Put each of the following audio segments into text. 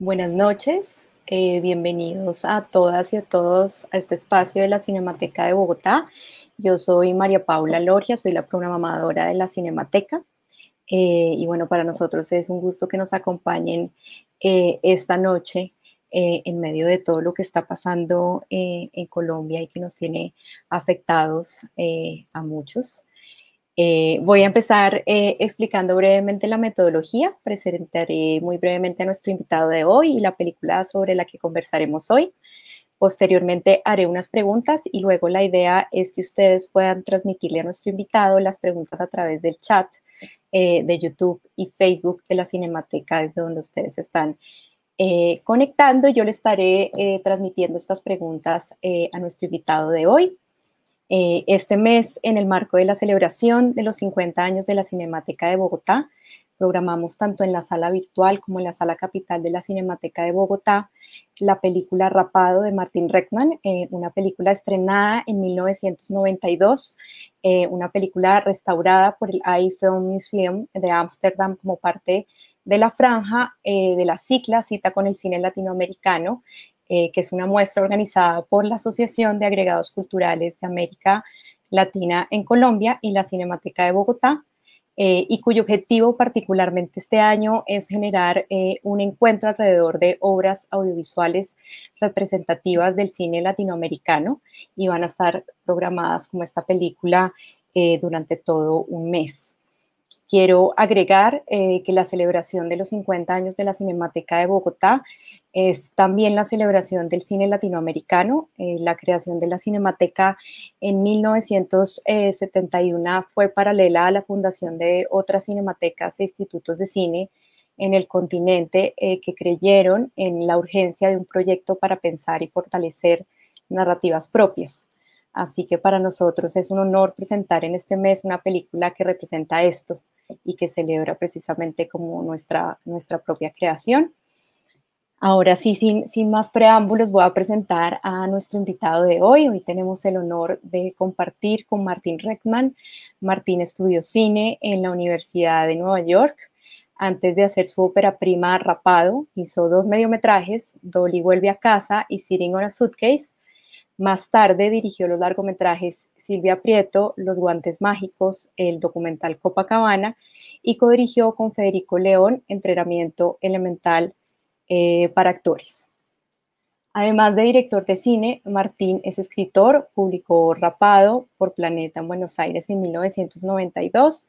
Buenas noches, eh, bienvenidos a todas y a todos a este espacio de la Cinemateca de Bogotá. Yo soy María Paula Lorgia, soy la programadora de la Cinemateca. Eh, y bueno, para nosotros es un gusto que nos acompañen eh, esta noche en medio de todo lo que está pasando en Colombia y que nos tiene afectados a muchos. Eh, voy a empezar eh, explicando brevemente la metodología. Presentaré muy brevemente a nuestro invitado de hoy y la película sobre la que conversaremos hoy. Posteriormente haré unas preguntas y luego la idea es que ustedes puedan transmitirle a nuestro invitado las preguntas a través del chat eh, de YouTube y Facebook de la Cinemateca desde donde ustedes están conectando. Yo le estaré transmitiendo estas preguntas a nuestro invitado de hoy. Eh, este mes en el marco de la celebración de los 50 años de la Cinemateca de Bogotá. Programamos tanto en la sala virtual como en la sala capital de la Cinemateca de Bogotá la película Rapado de Martin Reckman, eh, una película estrenada en 1992, eh, una película restaurada por el AI Film Museum de Ámsterdam como parte de la franja de la cicla Cita con el Cine Latinoamericano, eh, que es una muestra organizada por la Asociación de Agregados Culturales de América Latina en Colombia y la Cinemateca de Bogotá, eh, y cuyo objetivo particularmente este año es generar eh, un encuentro alrededor de obras audiovisuales representativas del cine latinoamericano y van a estar programadas como esta película durante todo un mes. Quiero agregar eh, que la celebración de los 50 años de la Cinemateca de Bogotá es también la celebración del cine latinoamericano. Eh, la creación de la Cinemateca en 1971 fue paralela a la fundación de otras cinematecas e institutos de cine en el continente eh, que creyeron en la urgencia de un proyecto para pensar y fortalecer narrativas propias. Así que para nosotros es un honor presentar en este mes una película que representa esto, y que celebra precisamente como nuestra, propia creación. Ahora sí, sin, sin, más preámbulos, voy a presentar a nuestro invitado de hoy. Hoy tenemos el honor de compartir con Martín Reckman. Martín estudió cine en la Universidad de Nueva York. Antes de hacer su ópera prima Rapado, hizo dos mediometrajes, Dolly vuelve a casa y Sitting on Suitcase, más tarde dirigió los largometrajes Silvia Prieto, Los Guantes Mágicos, el documental Copacabana y co-dirigió con Federico León Entrenamiento Elemental eh, para Actores. Además de director de cine, Martín es escritor, publicó Rapado por Planeta en Buenos Aires en 1992,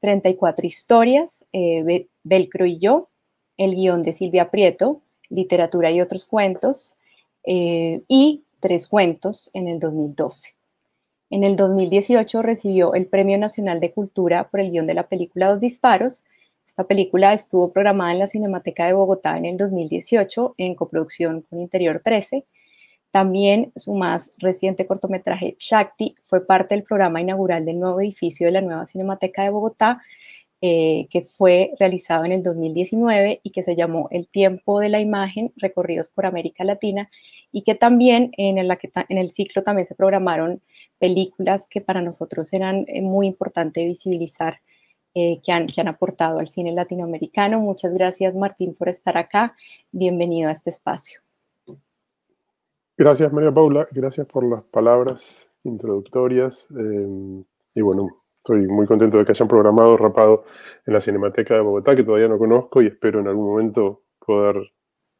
34 historias, eh, Belcro y yo, el guión de Silvia Prieto, literatura y otros cuentos, eh, y tres cuentos en el 2012. En el 2018 recibió el Premio Nacional de Cultura por el guión de la película Dos Disparos. Esta película estuvo programada en la Cinemateca de Bogotá en el 2018 en coproducción con Interior 13. También su más reciente cortometraje, Shakti, fue parte del programa inaugural del nuevo edificio de la nueva Cinemateca de Bogotá, eh, que fue realizado en el 2019 y que se llamó El tiempo de la imagen, recorridos por América Latina, y que también en, la en el ciclo también se programaron películas que para nosotros eran eh, muy importante visibilizar, eh, que, han, que han aportado al cine latinoamericano. Muchas gracias Martín por estar acá. Bienvenido a este espacio. Gracias María Paula, gracias por las palabras introductorias. Em, y bueno, estoy muy contento de que hayan programado Rapado en la Cinemateca de Bogotá, que todavía no conozco y espero en algún momento poder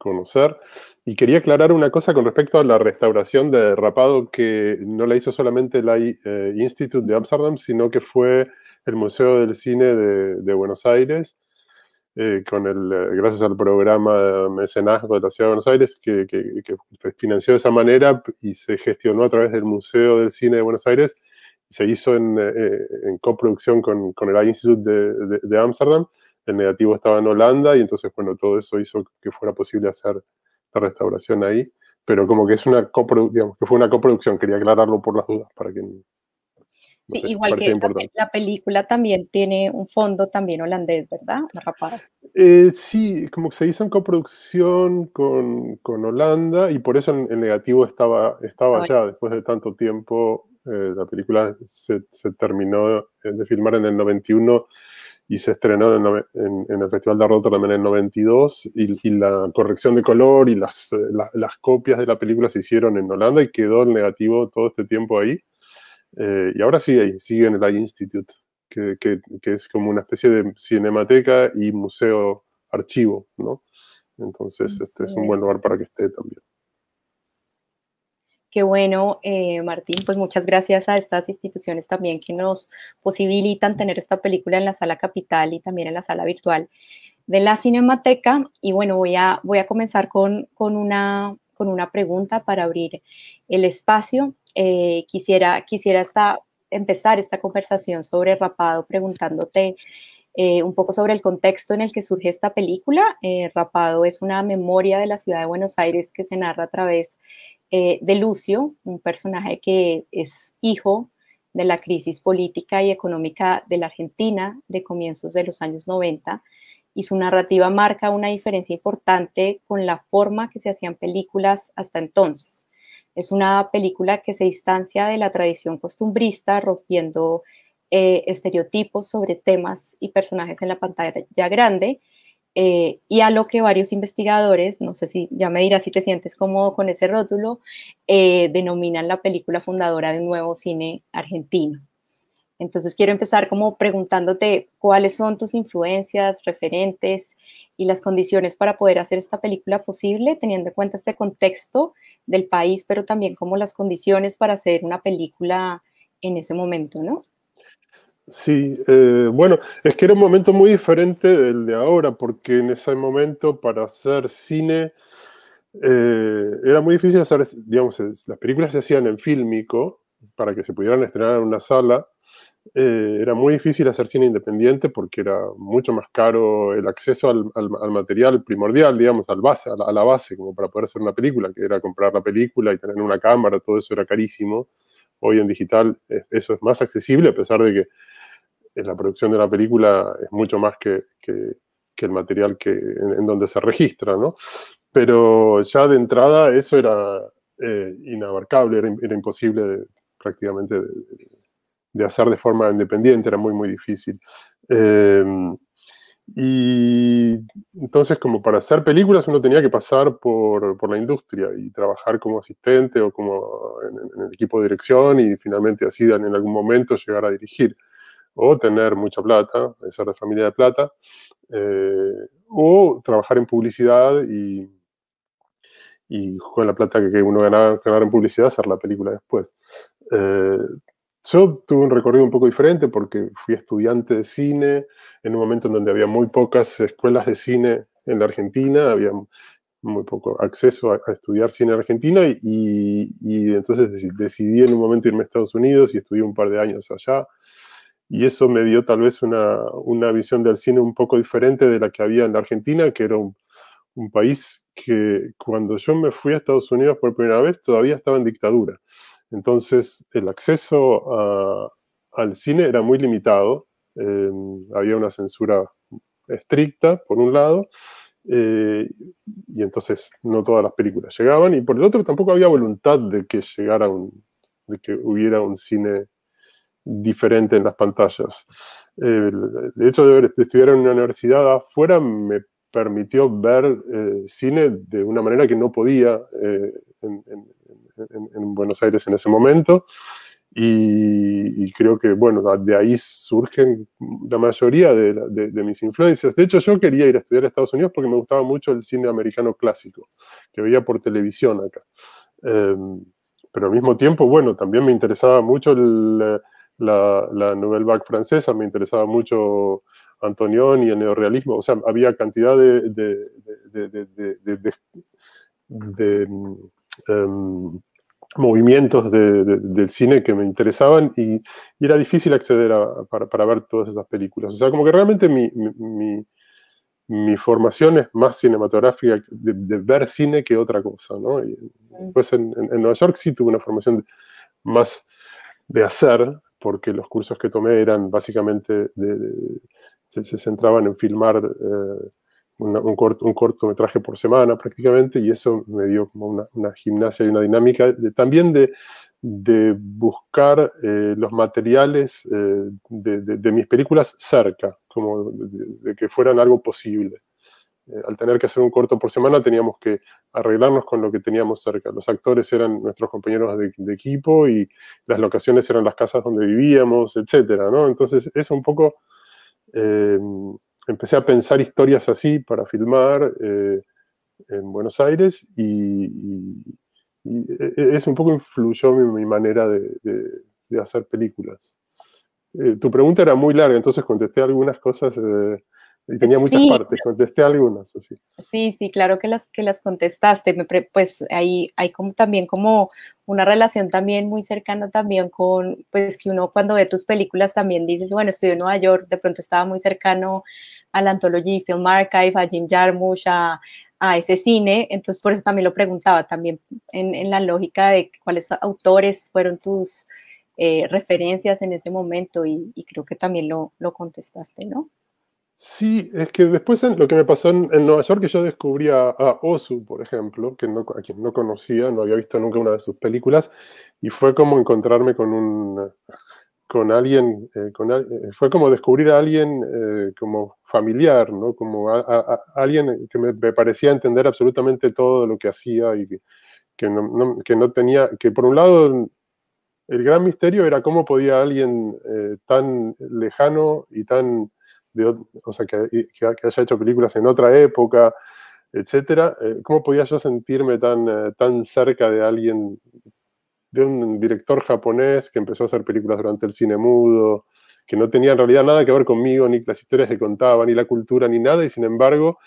conocer. Y quería aclarar una cosa con respecto a la restauración de Rapado, que no la hizo solamente el eh, Institute de Amsterdam, sino que fue el Museo del Cine de, Buenos Aires, eh, con el, eh, gracias al programa Mecenazgo de la Ciudad de Buenos Aires, que, financió de esa manera y se gestionó a través del Museo del Cine de Buenos Aires. Se hizo en, coproducción con, con el Institute de Ámsterdam el negativo estaba en Holanda y entonces, bueno, todo eso hizo que fuera posible hacer la restauración ahí, pero como que es una coproducción, que fue una coproducción, quería aclararlo por las dudas para que... sí, igual que la película también tiene un fondo también holandés, ¿verdad? Eh, sí, como que se hizo en coproducción con, con Holanda y por eso el, el negativo estaba, estaba allá, después de tanto tiempo eh, la película se, se, terminó eh, de filmar en el 91 y se estrenó en, el Festival de Rotterdam en el 92 y, la corrección de color y las, eh, las, copias de la película se hicieron en Holanda y quedó el negativo todo este tiempo ahí. Eh, y ahora sigue ahí, sigue en el Eye Institute, que, que, que, es como una especie de cinemateca y museo archivo, ¿no? Entonces, este es un buen lugar para que esté también. Qué bueno, eh, Martín, pues muchas gracias a estas instituciones también que nos posibilitan tener esta película en la sala capital y también en la sala virtual de la Cinemateca. Y bueno, voy a, voy a comenzar con, una, con una pregunta para abrir el espacio. Eh, quisiera quisiera esta, empezar esta conversación sobre Rapado preguntándote eh, un poco sobre el contexto en el que surge esta película. Rapado es una memoria de la ciudad de Buenos Aires que se narra a través eh, de Lucio, un personaje que es hijo de la crisis política y económica de la Argentina de comienzos de los años 90, y su narrativa marca una diferencia importante con la forma que se hacían películas hasta entonces. Es una película que se distancia de la tradición costumbrista, rompiendo eh, estereotipos sobre temas y personajes en la pantalla grande eh, y a lo que varios investigadores, no sé si ya me dirás si te sientes cómodo con ese rótulo, eh, denominan la película fundadora del nuevo cine argentino. Entonces quiero empezar como preguntándote cuáles son tus influencias, referentes y las condiciones para poder hacer esta película posible, teniendo en cuenta este contexto del país, pero también como las condiciones para hacer una película en ese momento, ¿no? Sí, eh, bueno, es que era un momento muy diferente del de ahora, porque en ese momento para hacer cine eh, era muy difícil hacer, digamos, las películas se hacían en fílmico para que se pudieran estrenar en una sala. Eh, era muy difícil hacer cine independiente porque era mucho más caro el acceso al, material primordial, digamos, al base, a a la, base, como para poder hacer una película, que era comprar la película y tener una cámara, todo eso era carísimo. Hoy en digital eso es más accesible, a pesar de que en la producción de la película es mucho más que, el material que, en, donde se registra, ¿no? Pero ya de entrada eso era eh, inabarcable, era, imposible prácticamente de, hacer de forma independiente, era muy, muy difícil. Eh, y entonces, como para hacer películas, uno tenía que pasar por, la industria y trabajar como asistente o como en, en, el equipo de dirección y finalmente así en algún momento llegar a dirigir o tener mucha plata, ser de familia de plata, eh, o trabajar en publicidad y, y, con la plata que uno ganaba, ganar en publicidad hacer la película después. Eh, yo tuve un recorrido un poco diferente porque fui estudiante de cine en un momento en donde había muy pocas escuelas de cine en la Argentina, había muy poco acceso a, a estudiar cine en Argentina y, y, entonces decidí en un momento irme a Estados Unidos y estudié un par de años allá y eso me dio tal vez una, visión del cine un poco diferente de la que había en la Argentina, que era un, país que cuando yo me fui a Estados Unidos por primera vez todavía estaba en dictadura. Entonces el acceso al cine era muy limitado, em, había una censura estricta, por un lado, eh, y entonces no todas las películas llegaban, y por el otro tampoco había voluntad de que llegara de que hubiera un cine diferente en las pantallas. de hecho de, estudiar en una universidad afuera me permitió ver eh, cine de una manera que no podía eh, en, Buenos Aires en ese momento. Y, creo que, bueno, de ahí surgen la mayoría de, mis influencias. De hecho, yo quería ir a estudiar a Estados Unidos porque me gustaba mucho el cine americano clásico, que veía por televisión acá. Em, pero al mismo tiempo, bueno, también me interesaba mucho el la, Nouvelle Vague francesa, me interesaba mucho y el neorrealismo, o sea, había cantidad de, de, de mm, em, movimientos del cine que me interesaban y, era difícil acceder a, para, ver todas esas películas. O sea, como que realmente mi, mi, formación es más cinematográfica, de, ver cine que otra cosa, ¿no? Y en, en, Nueva York sí tuve una formación más de hacer, porque los cursos que tomé eran básicamente, se, centraban en filmar eh, un, un, cortometraje por semana prácticamente, y eso me dio como una, gimnasia y una dinámica también de, de buscar eh, los materiales eh, de, mis películas cerca, como de, que fueran algo posible. Eh, al tener que hacer un corto por semana, teníamos que arreglarnos con lo que teníamos cerca. Los actores eran nuestros compañeros de, equipo y las locaciones eran las casas donde vivíamos, etcétera, Entonces, eso un poco... Eh, empecé a pensar historias así para filmar eh, en Buenos Aires y, e, e, eso un poco influyó mi, mi manera de, hacer películas. tu pregunta era muy larga, entonces contesté algunas cosas. Y tenía muchas partes, contesté algunas. Sí, sí, claro que las, que las contestaste. pues ahí hay, como, también como una relación también muy cercana también con, pues que uno cuando ve tus películas también dices, bueno, estoy en Nueva York, de pronto estaba muy cercano a la Anthology Film Archive, a Jim Jarmusch, a, ese cine, entonces por eso también lo preguntaba, también en, la lógica de cuáles autores fueron tus eh, referencias en ese momento y, y creo que también lo, lo contestaste, ¿no? Sí, es que después en, lo que me pasó en, Nueva York, que yo descubrí a, Osu, por ejemplo, que no, a quien no conocía, no había visto nunca una de sus películas, y fue como encontrarme con un con alguien, eh, con, eh, fue como descubrir a alguien eh, como familiar, ¿no? Como a, alguien que me, parecía entender absolutamente todo lo que hacía y que, no, que no tenía, que por un lado el gran misterio era cómo podía alguien tan lejano y tan o sea, que, haya hecho películas en otra época, etcétera. Eh, ¿Cómo podía yo sentirme tan, eh, tan cerca de alguien, de un director japonés que empezó a hacer películas durante el cine mudo, que no tenía en realidad nada que ver conmigo, ni las historias que contaba, ni la cultura, ni nada, y sin embargo,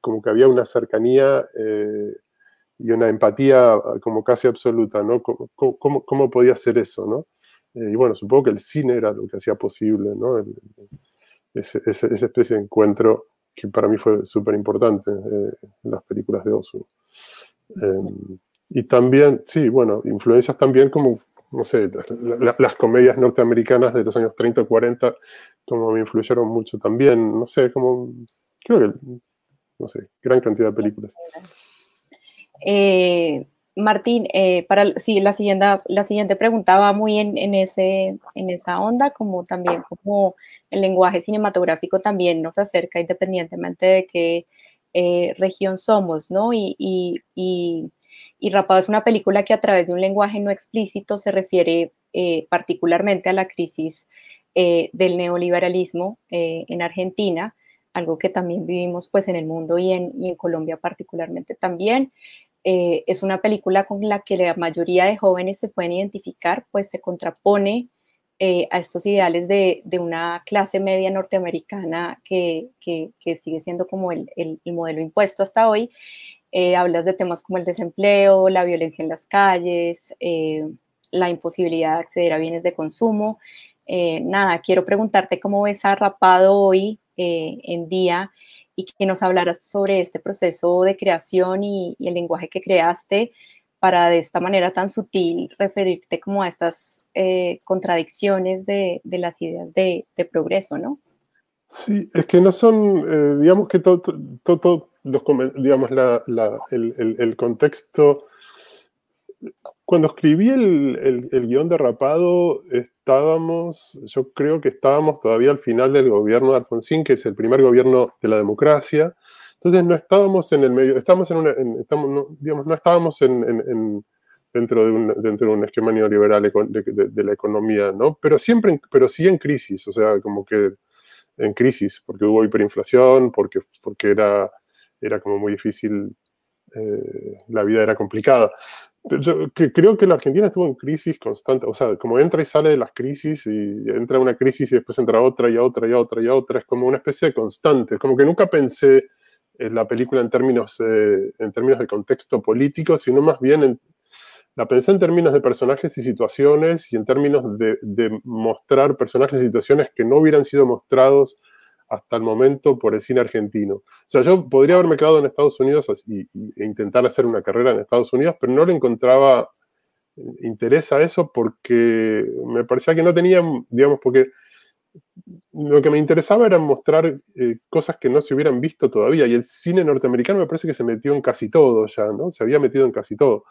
como que había una cercanía eh, y una empatía ah, como casi absoluta, ¿no? ¿Cómo, cómo, podía ser eso, no? y bueno, supongo que el cine era lo que hacía posible, ¿no? esa especie de encuentro que para mí fue súper importante eh, en las películas de Osu. Em, y también, sí, bueno, influencias también como, no sé, las comedias norteamericanas de los años 30 o 40, como me influyeron mucho también, no sé, como, creo que, no sé, gran cantidad de películas. Eh, Martín, eh, para sí, la, siguiente, la siguiente pregunta va muy en, ese, en esa onda, como también como el lenguaje cinematográfico también nos acerca independientemente de qué eh, región somos, ¿no? Y, y, y, Rapado es una película que a través de un lenguaje no explícito se refiere eh, particularmente a la crisis del neoliberalismo en Argentina, algo que también vivimos pues en el mundo y en, y en Colombia particularmente también. Eh, es una película con la que la mayoría de jóvenes se pueden identificar, pues se contrapone eh, a estos ideales de, una clase media norteamericana que, sigue siendo como el, modelo impuesto hasta hoy. Eh, hablas de temas como el desempleo, la violencia en las calles, la imposibilidad de acceder a bienes de consumo. nada, quiero preguntarte cómo ves a Rapado hoy en día y que nos hablaras sobre este proceso de creación y, el lenguaje que creaste para de esta manera tan sutil referirte como a estas eh, contradicciones de, las ideas de, progreso, ¿no? Sí, es que no son, eh, digamos que todo, todo, los, digamos, el, contexto. Cuando escribí el, guión derrapado, Rapado, estábamos, yo creo que estábamos todavía al final del gobierno de Alfonsín, que es el primer gobierno de la democracia. Entonces no estábamos en el medio, estábamos en una, digamos, no estábamos dentro, de un, dentro de un esquema neoliberal de, la economía, ¿no? Pero siempre, pero sí en crisis, o sea, como que en crisis, porque hubo hiperinflación, porque, porque era, era como muy difícil, eh, la vida era complicada creo que la Argentina estuvo en crisis constante, o sea, como entra y sale de las crisis y entra una crisis y después entra otra y otra y otra y otra, es como una especie de constante, como que nunca pensé en la película en términos, eh, en términos de contexto político, sino más bien en, la pensé en términos de personajes y situaciones y en términos de, de mostrar personajes y situaciones que no hubieran sido mostrados hasta el momento por el cine argentino. O sea, yo podría haberme quedado en Estados Unidos e intentar hacer una carrera en Estados Unidos, pero no le encontraba eh, interés a eso porque me parecía que no tenían digamos, porque lo que me interesaba era mostrar eh, cosas que no se hubieran visto todavía. Y el cine norteamericano me parece que se metió en casi todo ya, ¿no? Se había metido en casi todo.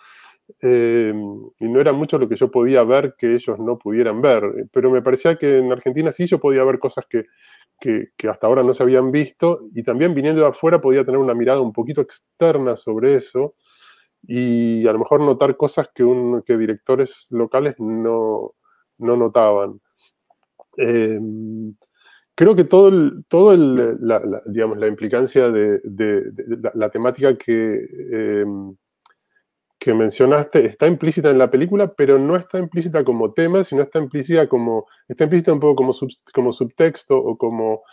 Eh, y no era mucho lo que yo podía ver que ellos no pudieran ver. Pero me parecía que en Argentina sí yo podía ver cosas que, que, hasta ahora no se habían visto y también viniendo de afuera podía tener una mirada un poquito externa sobre eso y a lo mejor notar cosas que, un, que directores locales no, notaban. Em, creo que todo, el, todo la, digamos, la implicancia de, la, temática que... Em, que mencionaste está implícita en la película, pero no está implícita como tema, sino está implícita como, está implícita un poco como, como subtexto o como,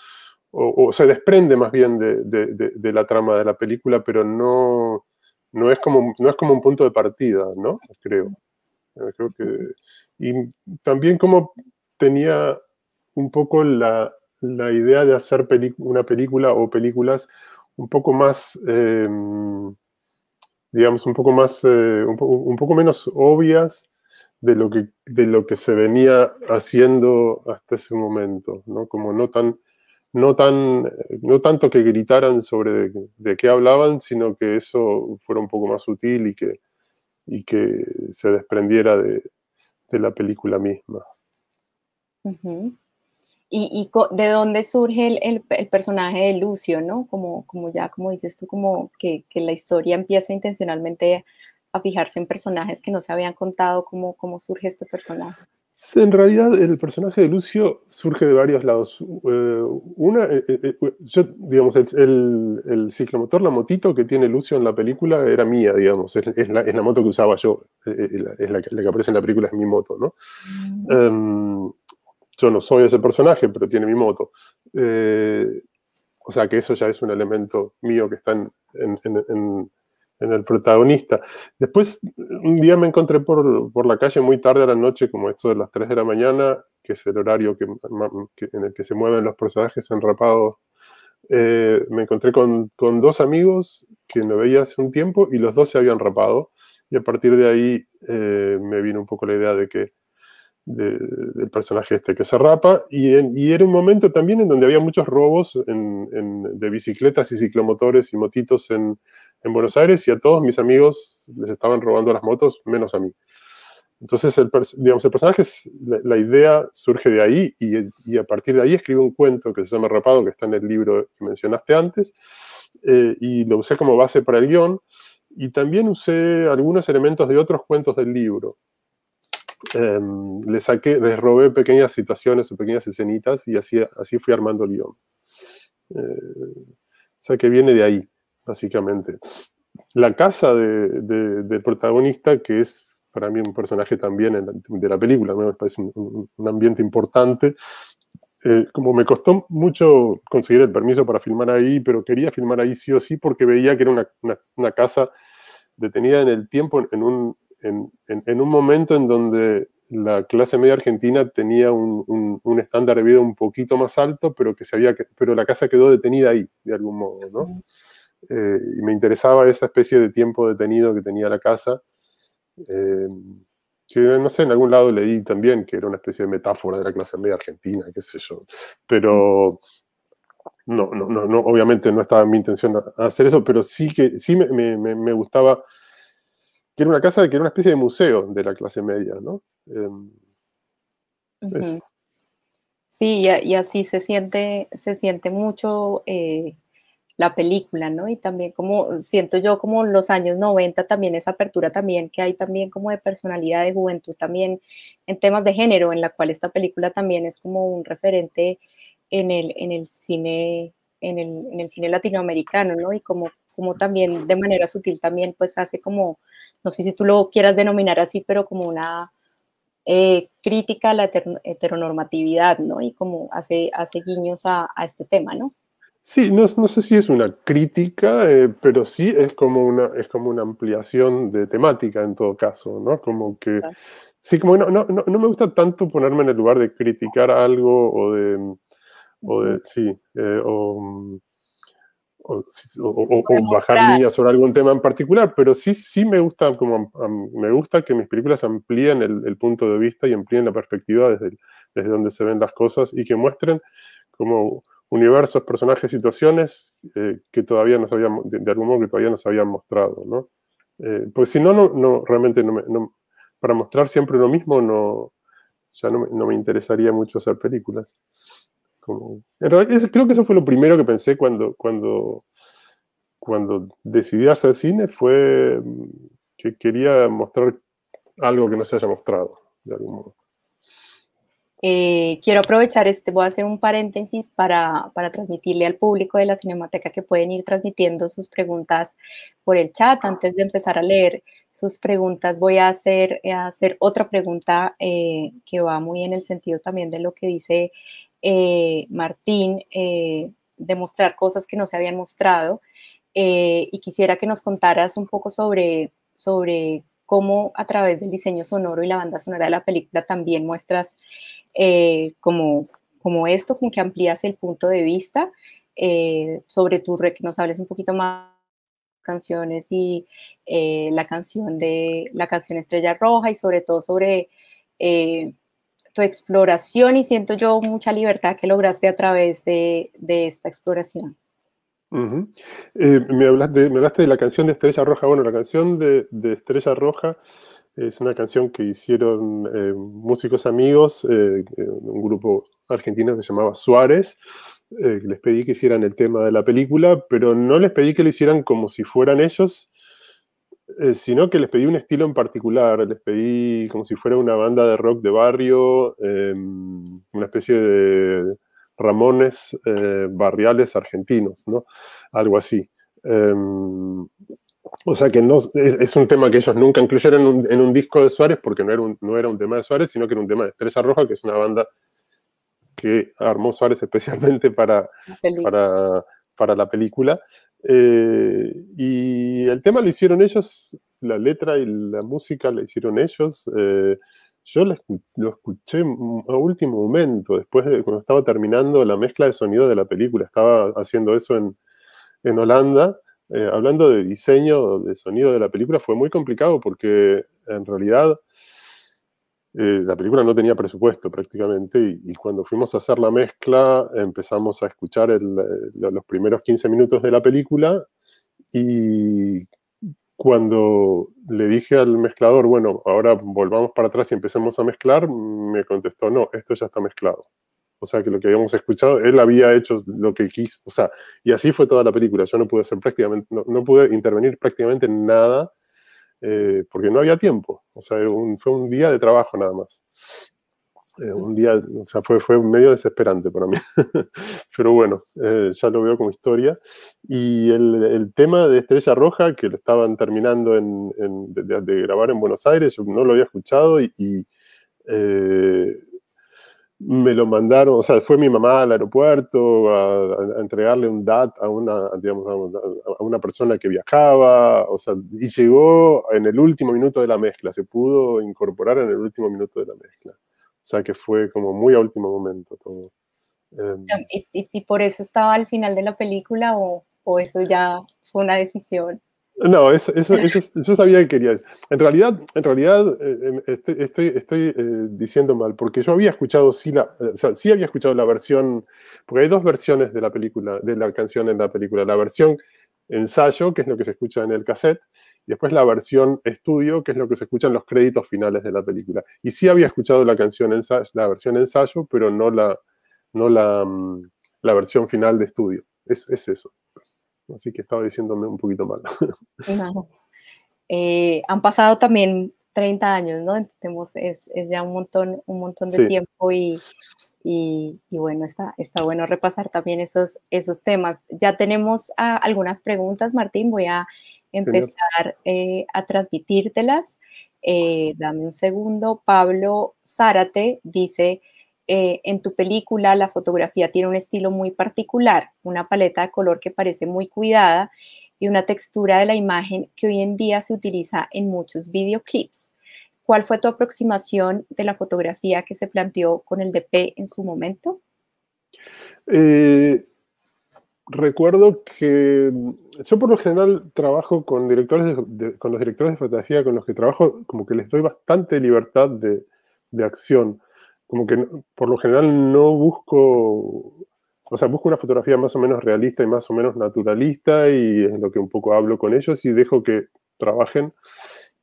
o, se desprende más bien de, la trama de la película, pero no, no, es como, no es como un punto de partida, ¿no? Creo. Eh, y también como tenía un poco la, idea de hacer una película o películas un poco más... Eh, digamos, un poco más, eh, un, poco menos obvias de lo, que, de lo que se venía haciendo hasta ese momento, ¿no? Como no tan, no tan, no tanto que gritaran sobre de, qué hablaban, sino que eso fuera un poco más sutil y que, y que se desprendiera de, la película misma y, de dónde surge el, el, personaje de Lucio, ¿no? Como, como ya, como dices tú, como que, que, la historia empieza intencionalmente a fijarse en personajes que no se habían contado, ¿cómo, cómo surge este personaje? En realidad, el personaje de Lucio surge de varios lados. Eh, una, eh, eh, pues, yo, digamos, el, el, ciclomotor, la motito que tiene Lucio en la película era mía, digamos, es, la, la, moto que usaba yo, es la, que, aparece en la película, es mi moto, ¿no? Mm. Em, yo no soy ese personaje, pero tiene mi moto. Eh, o sea que eso ya es un elemento mío que está en, el protagonista. Después, un día me encontré por, la calle muy tarde a la noche, como esto de las 3 de la mañana, que es el horario que, en el que se mueven los personajes enrapados. rapado eh, me encontré con, dos amigos que no veía hace un tiempo y los dos se habían rapado. Y a partir de ahí eh, me vino un poco la idea de que del personaje este que se rapa, y, y, era un momento también en donde había muchos robos de bicicletas y ciclomotores y motitos en, Buenos Aires, y a todos mis amigos les estaban robando las motos, menos a mí. Entonces, el, digamos, el personaje, la, idea surge de ahí, y, a partir de ahí escribí un cuento que se llama Rapado, que está en el libro que mencionaste antes, eh, y lo usé como base para el guión, y también usé algunos elementos de otros cuentos del libro eh, em, les, saqué, les robé pequeñas situaciones o pequeñas escenitas y así, así fui armando el guión. Eh, o sea que viene de ahí, básicamente. La casa de, del protagonista, que es para mí un personaje también de la película, me parece un, ambiente importante. Eh, como me costó mucho conseguir el permiso para filmar ahí, pero quería filmar ahí sí o sí porque veía que era una casa detenida en el tiempo, en un, en, un momento en donde la clase media argentina tenía un, un, estándar de vida un poquito más alto, pero, que se había, pero la casa quedó detenida ahí, de algún modo, ¿no? Eh, y me interesaba esa especie de tiempo detenido que tenía la casa. Eh, que no sé, en algún lado leí también que era una especie de metáfora de la clase media argentina, qué sé yo. Pero no, no, no, no obviamente no estaba en mi intención hacer eso, pero sí que sí me, me, me gustaba que era una casa que era una especie de museo de la clase media, ¿no? Em, sí, y, así se siente, se siente mucho eh, la película, ¿no? Y también como siento yo como los años 90 también esa apertura también que hay también como de personalidad de juventud también en temas de género, en la cual esta película también es como un referente en el, en el cine en el, en el, cine latinoamericano, ¿no? Y como como también de manera sutil también pues hace como, no sé si tú lo quieras denominar así, pero como una eh, crítica a la heteronormatividad, ¿no? Y como hace, hace guiños a, este tema, ¿no? Sí, no, sé si es una crítica, eh, pero sí es como, una, es como una ampliación de temática en todo caso, ¿no? Como que... Sí, como no, no, no me gusta tanto ponerme en el lugar de criticar algo o de... O de sí, eh, o, mm, o, bajar líneas sobre algún tema en particular, pero sí, sí me gusta como me gusta que mis películas amplíen el, punto de vista y amplíen la perspectiva desde, desde donde se ven las cosas y que muestren como universos, personajes, situaciones eh, que todavía no sabíamos de, algún modo que todavía se habían mostrado, ¿no? Eh, pues si no, no, realmente no, para mostrar siempre lo mismo no, ya no, no me interesaría mucho hacer películas creo que eso fue lo primero que pensé cuando, cuando, cuando decidí hacer cine, fue mm, que quería mostrar algo que no se haya mostrado, de algún modo. Eh, quiero aprovechar este, voy a hacer un paréntesis para, transmitirle al público de la Cinemateca que pueden ir transmitiendo sus preguntas por el chat. Antes de empezar a leer sus preguntas, voy a hacer, eh, hacer otra pregunta eh, que va muy en el sentido también de lo que dice eh, Martín eh, de cosas que no se habían mostrado. Eh, y quisiera que nos contaras un poco sobre, sobre cómo a través del diseño sonoro y la banda sonora de la película también muestras como, como esto, con que amplías el punto de vista sobre tu nos hables un poquito más canciones y la canción de la canción Estrella Roja y sobre todo sobre tu exploración y siento yo mucha libertad que lograste a través de, esta exploración. Eh, me, hablaste de, la canción de Estrella Roja. Bueno, la canción de, Estrella Roja es una canción que hicieron eh, músicos amigos, eh, un grupo argentino que se llamaba Suárez. les pedí que hicieran el tema de la película, pero no les pedí que lo hicieran como si fueran ellos, eh, sino que les pedí un estilo en particular, les pedí como si fuera una banda de rock de barrio, em, una especie de Ramones eh, barriales argentinos, ¿no? Algo así. Em, o sea que no, es, un tema que ellos nunca incluyeron en un, disco de Suárez porque no era, un, no era, un, tema de Suárez, sino que era un tema de Estrella Roja, que es una banda que armó Suárez especialmente para para la película. Eh, y el tema lo hicieron ellos, la letra y la música la hicieron ellos. Eh, yo lo escuché a último momento, después de cuando estaba terminando la mezcla de sonido de la película. Estaba haciendo eso en, Holanda. Eh, hablando de diseño de sonido de la película, fue muy complicado porque en realidad eh, la película no tenía presupuesto prácticamente y, cuando fuimos a hacer la mezcla empezamos a escuchar eh, los primeros 15 minutos de la película y cuando le dije al mezclador, bueno, ahora volvamos para atrás y empecemos a mezclar, me contestó, no, esto ya está mezclado. O sea, que lo que habíamos escuchado, él había hecho lo que quiso, o sea, y así fue toda la película. Yo no pude hacer prácticamente, no, no pude intervenir prácticamente en nada eh, porque no había tiempo. O sea, fue un día de trabajo nada más. Eh, un día, o sea, fue, fue, medio desesperante para mí. Pero bueno, eh, ya lo veo como historia. Y el, tema de Estrella Roja, que lo estaban terminando de, grabar en Buenos Aires, yo no lo había escuchado y, me lo mandaron, o sea, fue mi mamá al aeropuerto a, entregarle un DAT a una, digamos, a una, persona que viajaba, o sea, y llegó en el último minuto de la mezcla, se pudo incorporar en el último minuto de la mezcla. O sea, que fue como muy a último momento todo. Em, ¿Y, por eso estaba al final de la película o eso ya fue una decisión? No, eso, yo sabía que querías. En realidad, en realidad eh, em, este, este, estoy, eh, diciendo mal, porque yo había escuchado, sí, la, eh, o había escuchado la versión, porque hay dos versiones de la película, de la canción en la película. La versión ensayo, que es lo que se escucha en el cassette, y después la versión estudio, que es lo que se escucha en los créditos finales de la película. Y sí había escuchado la canción ensayo, la versión ensayo, pero no la, no la, mm, versión final de estudio. es eso. Así que estaba diciéndome un poquito mal. Eh, han pasado también 30 años, ¿no? Tenemos es, es, ya un montón, un montón de tiempo y, y, bueno, está, está bueno repasar también esos, esos temas. Ya tenemos ah, algunas preguntas, Martín, voy a empezar eh, a transmitírtelas. Eh, dame un segundo. Pablo Zárate dice, eh, en tu película la fotografía tiene un estilo muy particular, una paleta de color que parece muy cuidada y una textura de la imagen que hoy en día se utiliza en muchos videoclips. ¿Cuál fue tu aproximación de la fotografía que se planteó con el DP en su momento? Eh, recuerdo que yo por lo general trabajo con directores con los directores de fotografía con los que trabajo, como que les doy bastante libertad de acción como que por lo general no busco, o sea, busco una fotografía más o menos realista y más o menos naturalista y es lo que un poco hablo con ellos y dejo que trabajen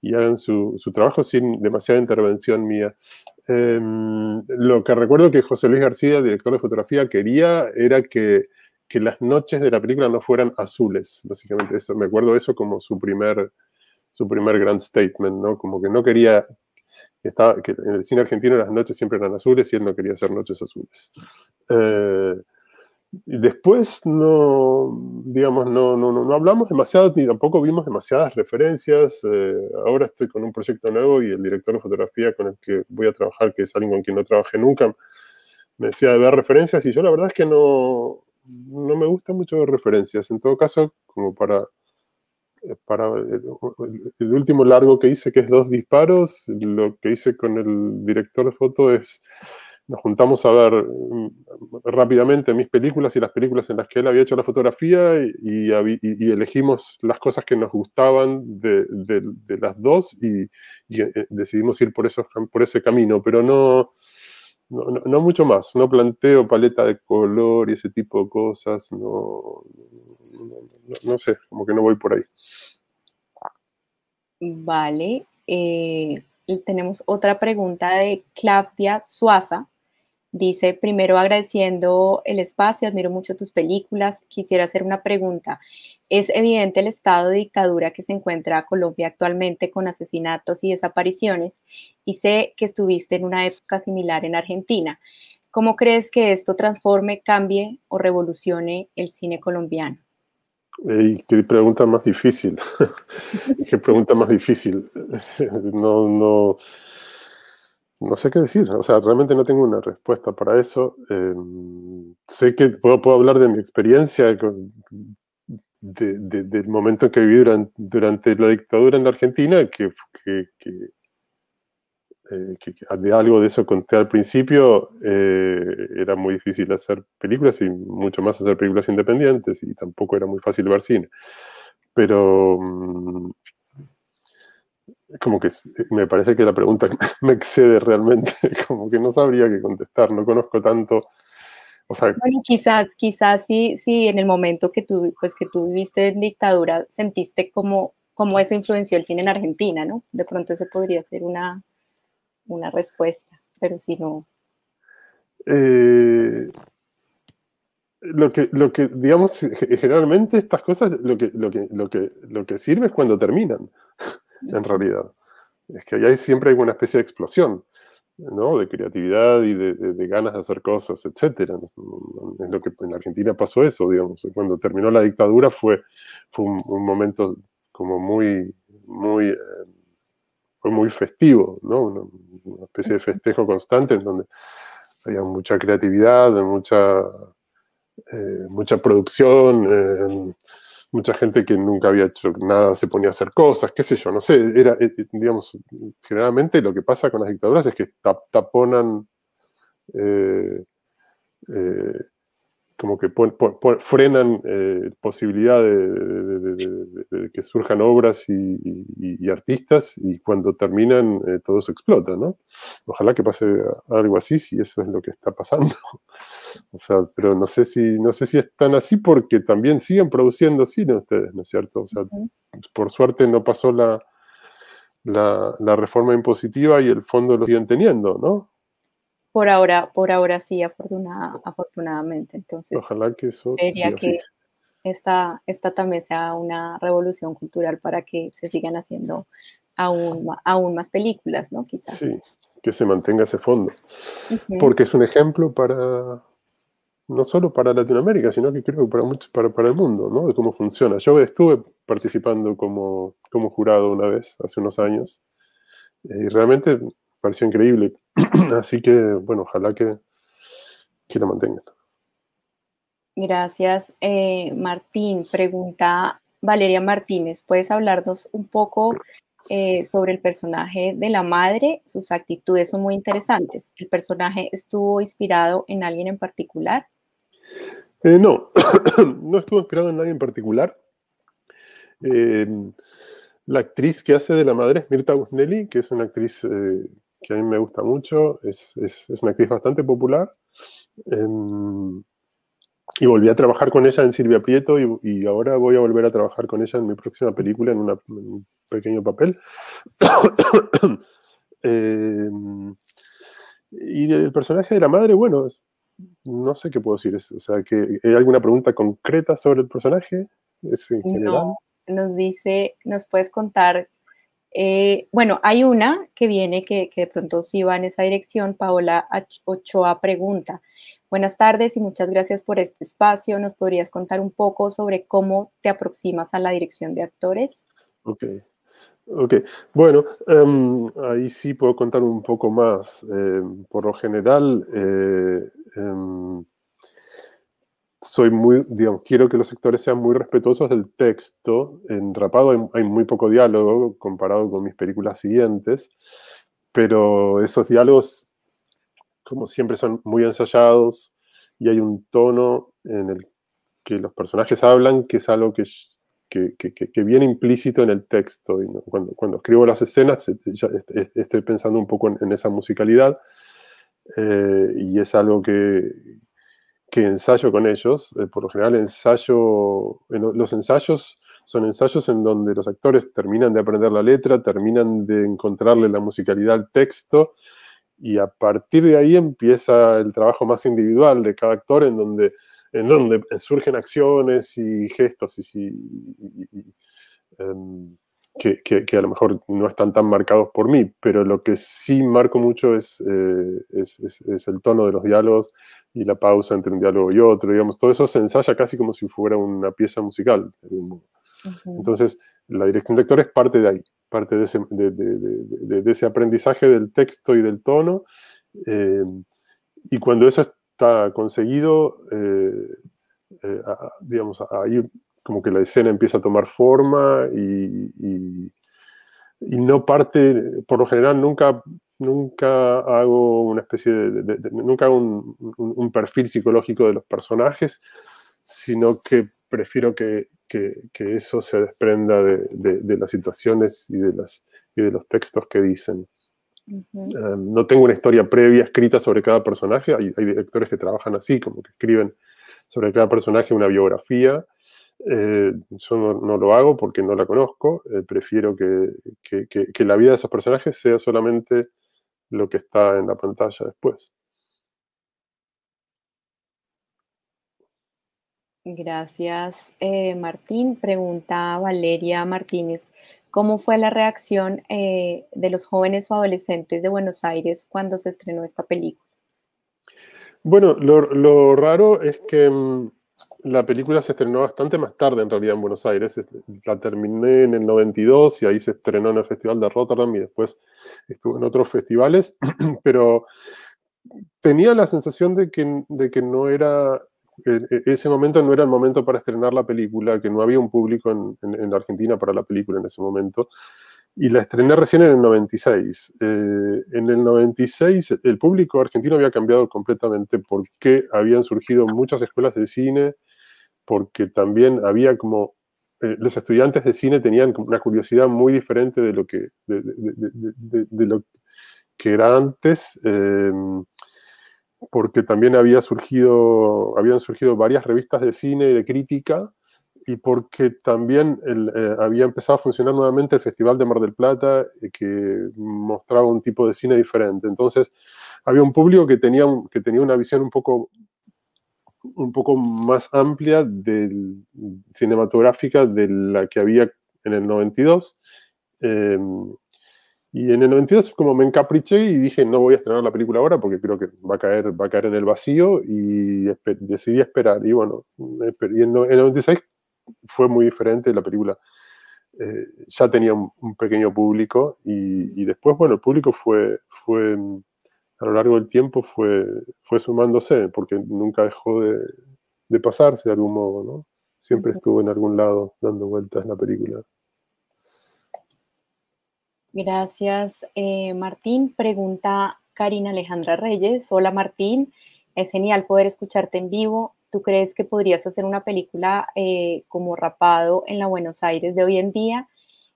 y hagan su, trabajo sin demasiada intervención mía. Em, lo que recuerdo que José Luis García, director de fotografía, quería era que, las noches de la película no fueran azules, básicamente eso. Me acuerdo eso como su primer, su primer gran statement, ¿no? Como que no quería que, que en eh, el cine argentino las noches siempre eran azules y él no quería hacer noches azules. Eh, y después no, digamos, no, no, no, hablamos demasiado ni tampoco vimos demasiadas referencias. Eh, ahora estoy con un proyecto nuevo y el director de fotografía con el que voy a trabajar, que es alguien con quien no trabajé nunca, me decía de ver referencias y yo la verdad es que no, no me gusta mucho referencias. En todo caso, como para eh, para eh, el último largo que hice, que es dos disparos, lo que hice con el director de foto es, nos juntamos a ver mm, rápidamente mis películas y las películas en las que él había hecho la fotografía y, elegimos las cosas que nos gustaban de, las dos y, eh, decidimos ir por, esos, por ese camino, pero no, no, mucho más, no planteo paleta de color y ese tipo de cosas, no, no, sé, como que no voy por ahí. Vale. Eh, tenemos otra pregunta de Claudia Suaza. Dice, primero agradeciendo el espacio, admiro mucho tus películas. Quisiera hacer una pregunta. Es evidente el estado de dictadura que se encuentra Colombia actualmente con asesinatos y desapariciones y sé que estuviste en una época similar en Argentina. ¿Cómo crees que esto transforme, cambie o revolucione el cine colombiano? qué pregunta más difícil. qué pregunta más difícil. no, no, no sé qué decir. O sea, realmente no tengo una respuesta para eso. Em, sé que puedo, hablar de mi experiencia, del momento en que viví durante, la dictadura en la Argentina, que, que, que eh, de algo de eso conté al principio, eh, era muy difícil hacer películas y mucho más hacer películas independientes y tampoco era muy fácil ver cine. Pero mm, como que eh, me parece que la pregunta me excede realmente, como que no sabría qué contestar, no conozco tanto. quizás, quizás sí, sí, en el momento que tú, pues, que tú viviste en dictadura, sentiste cómo como eso influenció el cine en Argentina, ¿no? De pronto eso podría ser una, una respuesta, pero si no... Eh, lo, que, lo que, digamos, generalmente estas cosas lo que, lo que, lo que, sirve es cuando terminan, en realidad. Es que ahí siempre hay una especie de explosión. ¿no? de creatividad y de, ganas de hacer cosas, etcétera. Es lo que en Argentina pasó eso, digamos. Cuando terminó la dictadura fue, un, un, momento como muy, muy eh, fue muy festivo, ¿no? Una, especie de festejo constante en donde había mucha creatividad, mucha, eh, mucha producción, eh, mucha gente que nunca había hecho nada se ponía a hacer cosas, qué sé yo, no sé, era, eh, generalmente lo que pasa con las dictaduras es que taponan como que frenan eh, posibilidad de, que surjan obras y, artistas y cuando terminan eh, todo se explota, ¿no? Ojalá que pase algo así, si eso es lo que está pasando. o sea, pero no sé si, no sé si es tan así porque también siguen produciendo cine ustedes, ¿no es cierto? O sea, por suerte no pasó la, la reforma impositiva y el fondo lo siguen teniendo, ¿no? Por ahora, por ahora sí, afortunadamente. Entonces, ojalá que eso sería que esta, esta también sea una revolución cultural para que se sigan haciendo aún, aún más películas, ¿no? Quizás. Sí, que se mantenga ese fondo. Porque es un ejemplo para, no solo para Latinoamérica, sino que creo que para, para, para el mundo, ¿no? De cómo funciona. Yo estuve participando como, como jurado una vez, hace unos años, eh, y realmente pareció increíble Así que, bueno, ojalá que, la mantengan. Gracias, eh, Martín. Pregunta Valeria Martínez, ¿puedes hablarnos un poco eh, sobre el personaje de la madre? Sus actitudes son muy interesantes. ¿El personaje estuvo inspirado en alguien en particular? Eh, no, no estuvo inspirado en nadie en particular. la actriz que hace de la madre es Mirta Gusnelli, que es una actriz que a mí me gusta mucho, es, una actriz bastante popular. Em, y volví a trabajar con ella en Silvia Prieto y, ahora voy a volver a trabajar con ella en mi próxima película, en, un pequeño papel. Em, y del personaje de la madre, bueno, no sé qué puedo decir. o sea, que ¿hay alguna pregunta concreta sobre el personaje? nos dice, nos puedes contar eh, bueno, hay una que viene que, de pronto sí va en esa dirección. Paola Ochoa pregunta, buenas tardes y muchas gracias por este espacio. ¿Nos podrías contar un poco sobre cómo te aproximas a la dirección de actores? Ok, okay. Bueno, em, ahí sí puedo contar un poco más. Em, por lo general, eh, em, soy muy, digamos, quiero que los sectores sean muy respetuosos del texto. En Rapado hay, muy poco diálogo comparado con mis películas siguientes, pero esos diálogos, como siempre, son muy ensayados y hay un tono en el que los personajes hablan que es algo que, que, que, viene implícito en el texto. Y cuando, cuando escribo las escenas, estoy pensando un poco en, esa musicalidad eh, y es algo que que ensayo con ellos. Eh, por lo general, ensayo, eh, los ensayos son ensayos en donde los actores terminan de aprender la letra, terminan de encontrarle la musicalidad al texto, y a partir de ahí empieza el trabajo más individual de cada actor, en donde, en donde surgen acciones y gestos y, em, que, a lo mejor no están tan marcados por mí, pero lo que sí marco mucho eh, es, es, el tono de los diálogos y la pausa entre un diálogo y otro, digamos, todo eso se ensaya casi como si fuera una pieza musical. Entonces, la dirección de actores es parte de ahí, parte de ese, aprendizaje del texto y del tono, eh, y cuando eso está conseguido, digamos, eh, eh digamos, ahí como que la escena empieza a tomar forma y, y, no parte, por lo general nunca, nunca hago una especie de, nunca hago un, un, perfil psicológico de los personajes, sino que prefiero que, que, eso se desprenda de, de, las situaciones y de, las, y de los textos que dicen. Em, no tengo una historia previa escrita sobre cada personaje, hay, hay, directores que trabajan así, como que escriben sobre cada personaje una biografía eh, yo no, lo hago porque no la conozco, eh, prefiero que, la vida de esos personajes sea solamente lo que está en la pantalla después. Gracias, eh, Martín. Pregunta Valeria Martínez, ¿cómo fue la reacción de los jóvenes o adolescentes de Buenos Aires cuando se estrenó esta película? Bueno, lo raro es que... Mm, la película se estrenó bastante más tarde en realidad en Buenos Aires. La terminé en el 92 y ahí se estrenó en el Festival de Rotterdam y después estuvo en otros festivales, pero tenía la sensación de que, de que no era, e, e, ese momento no era el momento para estrenar la película, que no había un público en, en, la Argentina para la película en ese momento. Y la estrené recién en el 96. Eh, en el 96 el público argentino había cambiado completamente porque habían surgido muchas escuelas de cine, porque también había como, eh, los estudiantes de cine tenían una curiosidad muy diferente de lo que, de, lo que era antes, em, porque también había surgido, habían surgido varias revistas de cine y de crítica, y porque también eh, había empezado a funcionar nuevamente el Festival de Mar del Plata, eh, que mostraba un tipo de cine diferente. Entonces, había un público que tenía, que tenía una visión un poco un poco más amplia cinematográfica de la que había en el 92. Em, y en el 92 como me encapriché y dije, no voy a estrenar la película ahora porque creo que va a caer, va en el vacío y decidí esperar. Y bueno, en el 96 fue muy diferente, la película eh, ya tenía un, pequeño público y, después, bueno, el público fue, fue a lo largo del tiempo fue, fue sumándose, porque nunca dejó de, pasarse de algún modo, ¿no? Siempre estuvo en algún lado dando vueltas en la película. Gracias, eh, Martín. Pregunta Karina Alejandra Reyes. Hola, Martín. Es genial poder escucharte en vivo. ¿Tú crees que podrías hacer una película eh, como Rapado en la Buenos Aires de hoy en día?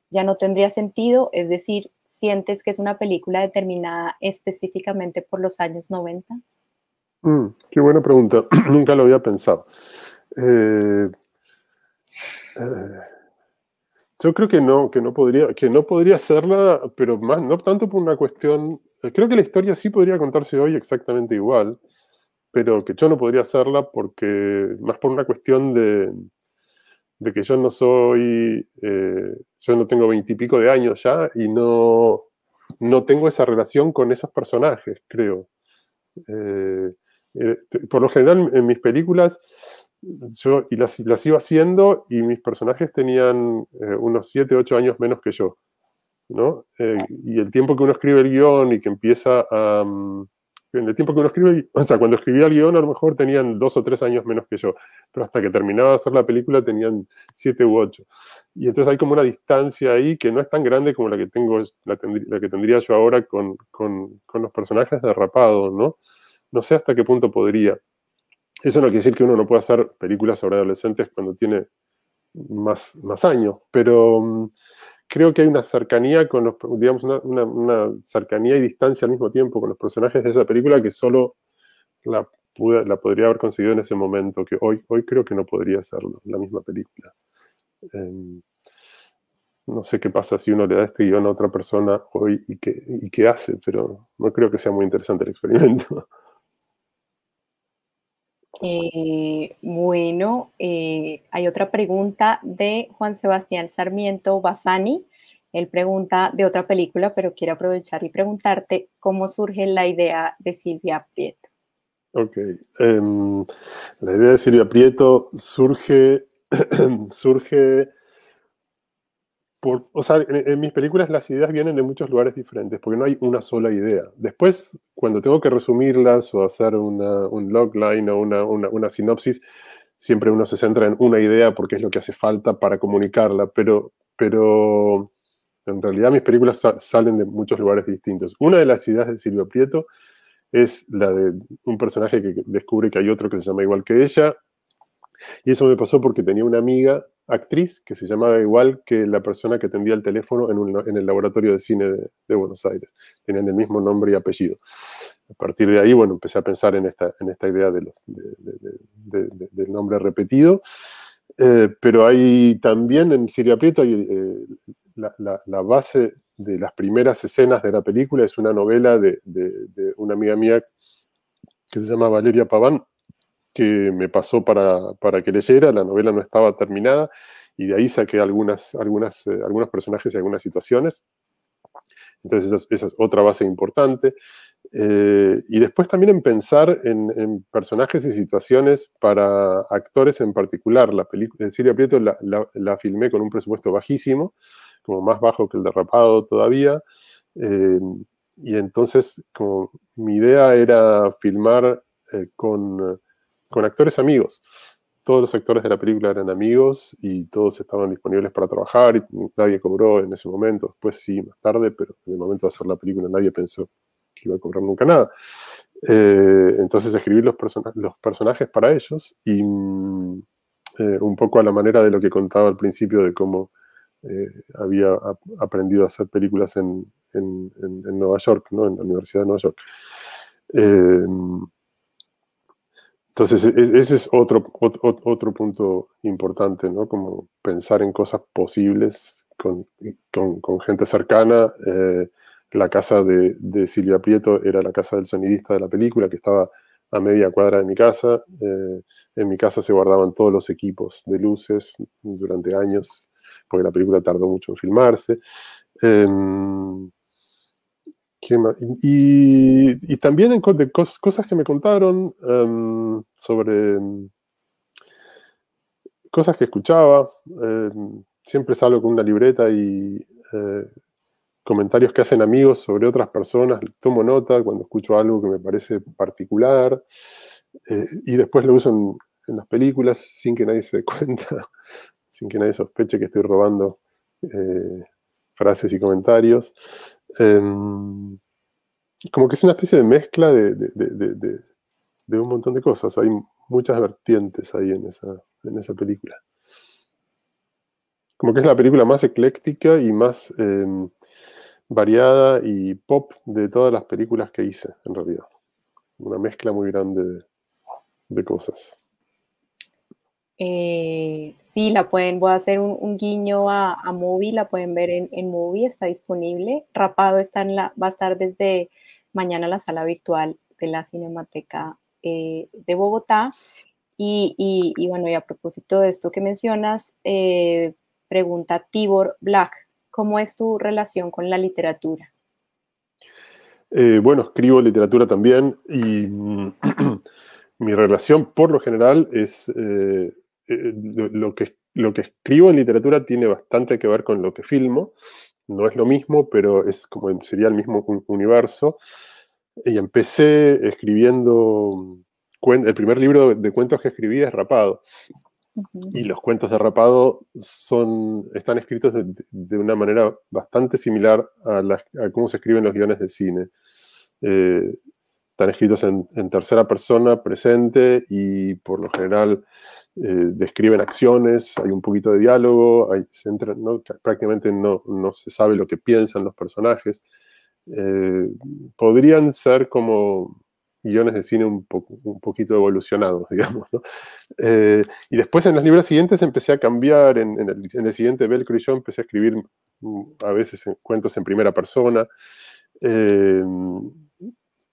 Ya no tendría sentido, es decir, sientes que es una película determinada específicamente por los años 90? Mm, qué buena pregunta. Nunca lo había pensado. Eh, eh, yo creo que no, que no podría, que no podría hacerla, pero más, no tanto por una cuestión. Eh, creo que la historia sí podría contarse hoy exactamente igual, pero que yo no podría hacerla porque, más por una cuestión de de que yo no soy, eh, yo no tengo veintipico de años ya y no, no tengo esa relación con esos personajes, creo. Eh, eh, por lo general en mis películas yo y las, iba haciendo y mis personajes tenían unos siete, ocho años menos que yo. ¿no? y el tiempo que uno escribe el guión y que empieza a... Mm, en el tiempo que uno escribe, o sea, cuando escribía el guión a lo mejor tenían dos o tres años menos que yo, pero hasta que terminaba de hacer la película tenían siete u ocho. Y entonces hay como una distancia ahí que no es tan grande como la que, tengo, tendría, la que tendría yo ahora con, con, con, los personajes derrapados, ¿no? No sé hasta qué punto podría. Eso no quiere decir que uno no pueda hacer películas sobre adolescentes cuando tiene más, más años, pero mm, creo que hay una cercanía con una, cercanía y distancia al mismo tiempo con los personajes de esa película que solo la, la podría haber conseguido en ese momento, que hoy, hoy creo que no podría hacerlo, la misma película. Em, no sé qué pasa si uno le da este guión a otra persona hoy y qué, y qué hace, pero no creo que sea muy interesante el experimento. Eh, bueno, eh, hay otra pregunta de Juan Sebastián Sarmiento Basani. Él pregunta de otra película, pero quiero aprovechar y preguntarte cómo surge la idea de Silvia Prieto. Ok. Em, la idea de Silvia Prieto surge, surge o sea, en, mis películas las ideas vienen de muchos lugares diferentes, porque no hay una sola idea. Después, cuando tengo que resumirlas o hacer una, un logline o una, sinopsis, siempre uno se centra en una idea porque es lo que hace falta para comunicarla, pero, pero en realidad mis películas salen de muchos lugares distintos. Una de las ideas de Silvio Prieto es la de un personaje que descubre que hay otro que se llama igual que ella, y eso me pasó porque tenía una amiga actriz que se llamaba igual que la persona que atendía el teléfono en, el laboratorio de cine de, Buenos Aires. Tenían el mismo nombre y apellido. A partir de ahí, bueno, empecé a pensar en esta, idea del nombre repetido. Eh, pero hay también en Siria Prieto eh, la, base de las primeras escenas de la película es una novela de, una amiga mía que se llama Valeria Paván, que me pasó para, para, que leyera, la novela no estaba terminada y de ahí saqué algunas, algunas, eh, algunos personajes y algunas situaciones. Entonces esa es, otra base importante. Eh, y después también en pensar en, personajes y situaciones para actores en particular. La película eh, Silvia Prieto la, la, la, filmé con un presupuesto bajísimo, como más bajo que el derrapado todavía. y entonces como mi idea era filmar con con actores amigos. Todos los actores de la película eran amigos y todos estaban disponibles para trabajar y nadie cobró en ese momento. Después sí, más tarde, pero en el momento de hacer la película nadie pensó que iba a cobrar nunca nada. Eh, entonces escribí los, los personajes para ellos y mm, eh, un poco a la manera de lo que contaba al principio de cómo eh, había aprendido a hacer películas en, Nueva York, ¿no? en la Universidad de Nueva York. Entonces, e, e, ese es otro, otro, punto importante, ¿no? Como pensar en cosas posibles con, gente cercana. Eh, la casa de, Silvia Prieto era la casa del sonidista de la película, que estaba a media cuadra de mi casa. Eh, en mi casa se guardaban todos los equipos de luces durante años, porque la película tardó mucho en filmarse. Em, y, también en, cosas que me contaron em, sobre em, cosas que escuchaba. Em, siempre salgo con una libreta y eh, comentarios que hacen amigos sobre otras personas. Tomo nota cuando escucho algo que me parece particular eh, y después lo uso en, las películas sin que nadie se dé cuenta, sin que nadie sospeche que estoy robando. Eh, frases y comentarios. Em, como que es una especie de mezcla de, un montón de cosas. Hay muchas vertientes ahí en esa, en esa película. Como que es la película más ecléctica y más em, variada y pop de todas las películas que hice, en realidad. Una mezcla muy grande de cosas. Eh, sí, la pueden, voy a hacer un, guiño a, a Movie, la pueden ver en, en Movie, está disponible. Rapado está en la, va a estar desde mañana en la sala virtual de la Cinemateca eh, de Bogotá. Y, bueno, y a propósito de esto que mencionas, eh, pregunta Tibor Black, ¿cómo es tu relación con la literatura? bueno, escribo literatura también y mm, mi relación por lo general es eh, lo, que, lo que escribo en literatura tiene bastante que ver con lo que filmo. No es lo mismo, pero es como sería el mismo universo. Y empecé escribiendo, el primer libro de cuentos que escribí es Rapado. Y los cuentos de Rapado son, están escritos de, una manera bastante similar a, cómo se escriben los guiones de cine. Eh, están escritos en, tercera persona, presente, y por lo general eh, describen acciones, hay un poquito de diálogo, hay, prácticamente no, se sabe lo que piensan los personajes. Eh, podrían ser como guiones de cine un, poquito evolucionados, digamos. Eh, y después en los libros siguientes empecé a cambiar, en, el, siguiente Velcro y yo empecé a escribir mm, a veces cuentos en primera persona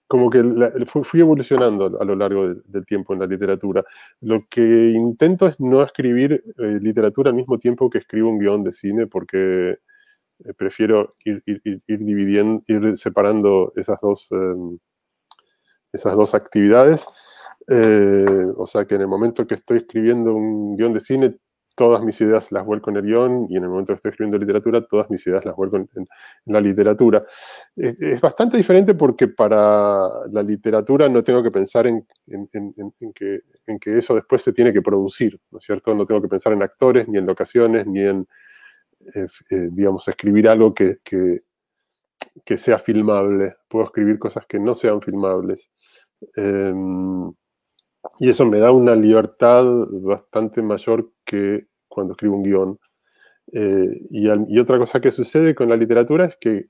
como que fui evolucionando a lo largo del tiempo en la literatura. Lo que intento es no escribir eh, literatura al mismo tiempo que escribo un guión de cine, porque eh, prefiero ir, dividiendo, ir separando esas dos, em, esas dos actividades. Eh, o sea que en el momento que estoy escribiendo un guión de cine, todas mis ideas las vuelco en el guión y en el momento que estoy escribiendo literatura, todas mis ideas las vuelco en, la literatura. Es, bastante diferente porque para la literatura no tengo que pensar en, en, que, eso después se tiene que producir, ¿no es cierto? No tengo que pensar en actores, ni en locaciones, ni en, eh, eh, digamos, escribir algo que, que, sea filmable. Puedo escribir cosas que no sean filmables. Em, y eso me da una libertad bastante mayor que cuando escribo un guión. Eh, y, otra cosa que sucede con la literatura es que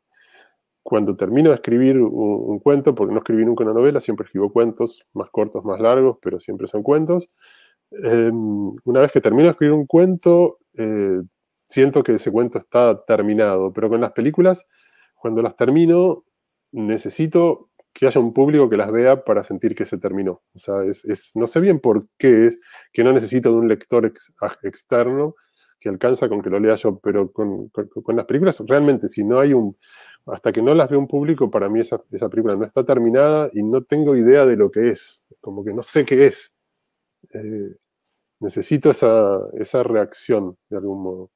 cuando termino de escribir un, cuento, porque no escribí nunca una novela, siempre escribo cuentos más cortos, más largos, pero siempre son cuentos, em, una vez que termino de escribir un cuento, eh, siento que ese cuento está terminado, pero con las películas, cuando las termino, necesito que haya un público que las vea para sentir que se terminó. O sea, es, no sé bien por qué es que no necesito de un lector externo que alcanza con que lo lea yo, pero con, las películas realmente, si no hay un, hasta que no las ve un público, para mí esa, película no está terminada y no tengo idea de lo que es, como que no sé qué es. Eh, necesito esa, reacción de algún modo.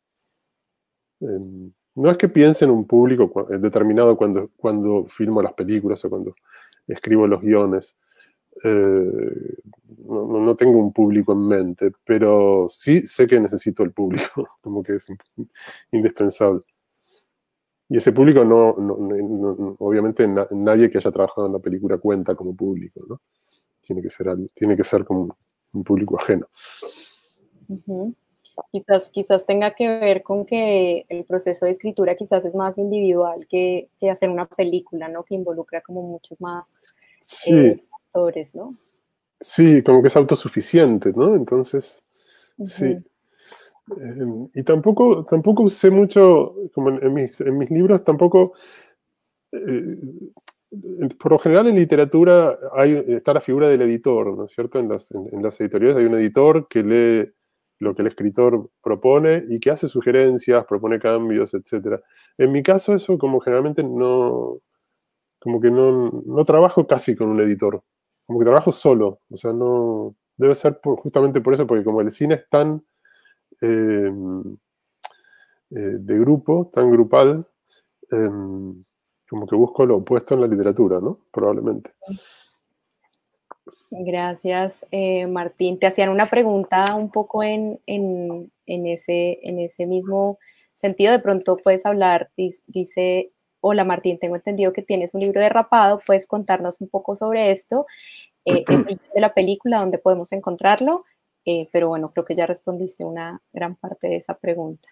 Em, no es que piense en un público eh, determinado cuando, cuando filmo las películas o cuando escribo los guiones. Eh, no, tengo un público en mente, pero sí sé que necesito el público, como que es indispensable. Y ese público no, obviamente nadie que haya trabajado en la película cuenta como público, ¿no? Tiene que ser, tiene que ser como un público ajeno. Quizás, quizás tenga que ver con que el proceso de escritura quizás es más individual que, hacer una película, Que involucra como muchos más eh, actores, Sí, como que es autosuficiente, ¿no? Entonces, sí. Em, y tampoco, tampoco mucho, como en, mis, libros, tampoco... Eh, por lo general en literatura hay, está la figura del editor, ¿no es cierto? En las, en las editoriales hay un editor que lee lo que el escritor propone y que hace sugerencias, propone cambios, etcétera En mi caso eso como generalmente no, como que no, no trabajo casi con un editor, como que trabajo solo, o sea, no, debe ser justamente por eso, porque como el cine es tan em, eh, de grupo, tan grupal, em, como que busco lo opuesto en la literatura, ¿no? Probablemente. Gracias, eh, Martín. Te hacían una pregunta un poco en, ese, en ese mismo sentido. De pronto puedes hablar, dice, hola Martín, tengo entendido que tienes un libro derrapado, puedes contarnos un poco sobre esto, eh, es de la película, dónde podemos encontrarlo, eh, pero bueno, creo que ya respondiste una gran parte de esa pregunta.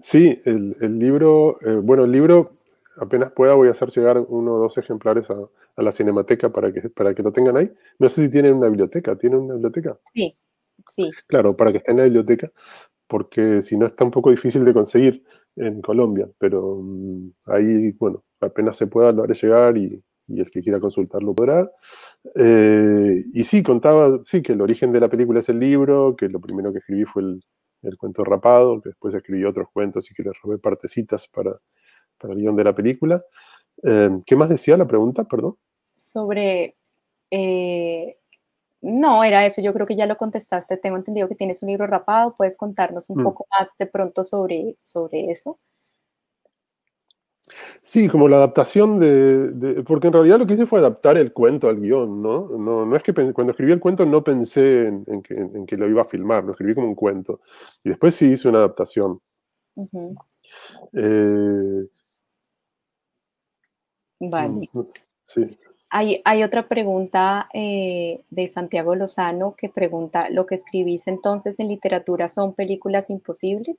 Sí, el, el libro, eh, bueno, el libro apenas pueda voy a hacer llegar uno o dos ejemplares a, la cinemateca para que, para que lo tengan ahí. No sé si tienen una biblioteca, ¿tienen una biblioteca? Sí, sí. Claro, para que esté en la biblioteca, porque si no está un poco difícil de conseguir en Colombia, pero mm, ahí, bueno, apenas se pueda lo haré llegar y, el que quiera consultarlo podrá. Eh, y sí, contaba, sí, que el origen de la película es el libro, que lo primero que escribí fue el, el cuento rapado, que después escribí otros cuentos y que les robé partecitas para para el guión de la película. Eh, ¿Qué más decía la pregunta, perdón? Sobre... Eh, no, era eso, yo creo que ya lo contestaste, tengo entendido que tienes un libro rapado, puedes contarnos un mm. poco más de pronto sobre, sobre eso. Sí, como la adaptación de, Porque en realidad lo que hice fue adaptar el cuento al guión, ¿no? No, es que cuando escribí el cuento no pensé en, que, lo iba a filmar, lo escribí como un cuento. Y después sí hice una adaptación. Vale. Mm, mm, sí. Hay, otra pregunta eh, de Santiago Lozano que pregunta, ¿lo que escribís entonces en literatura son películas imposibles?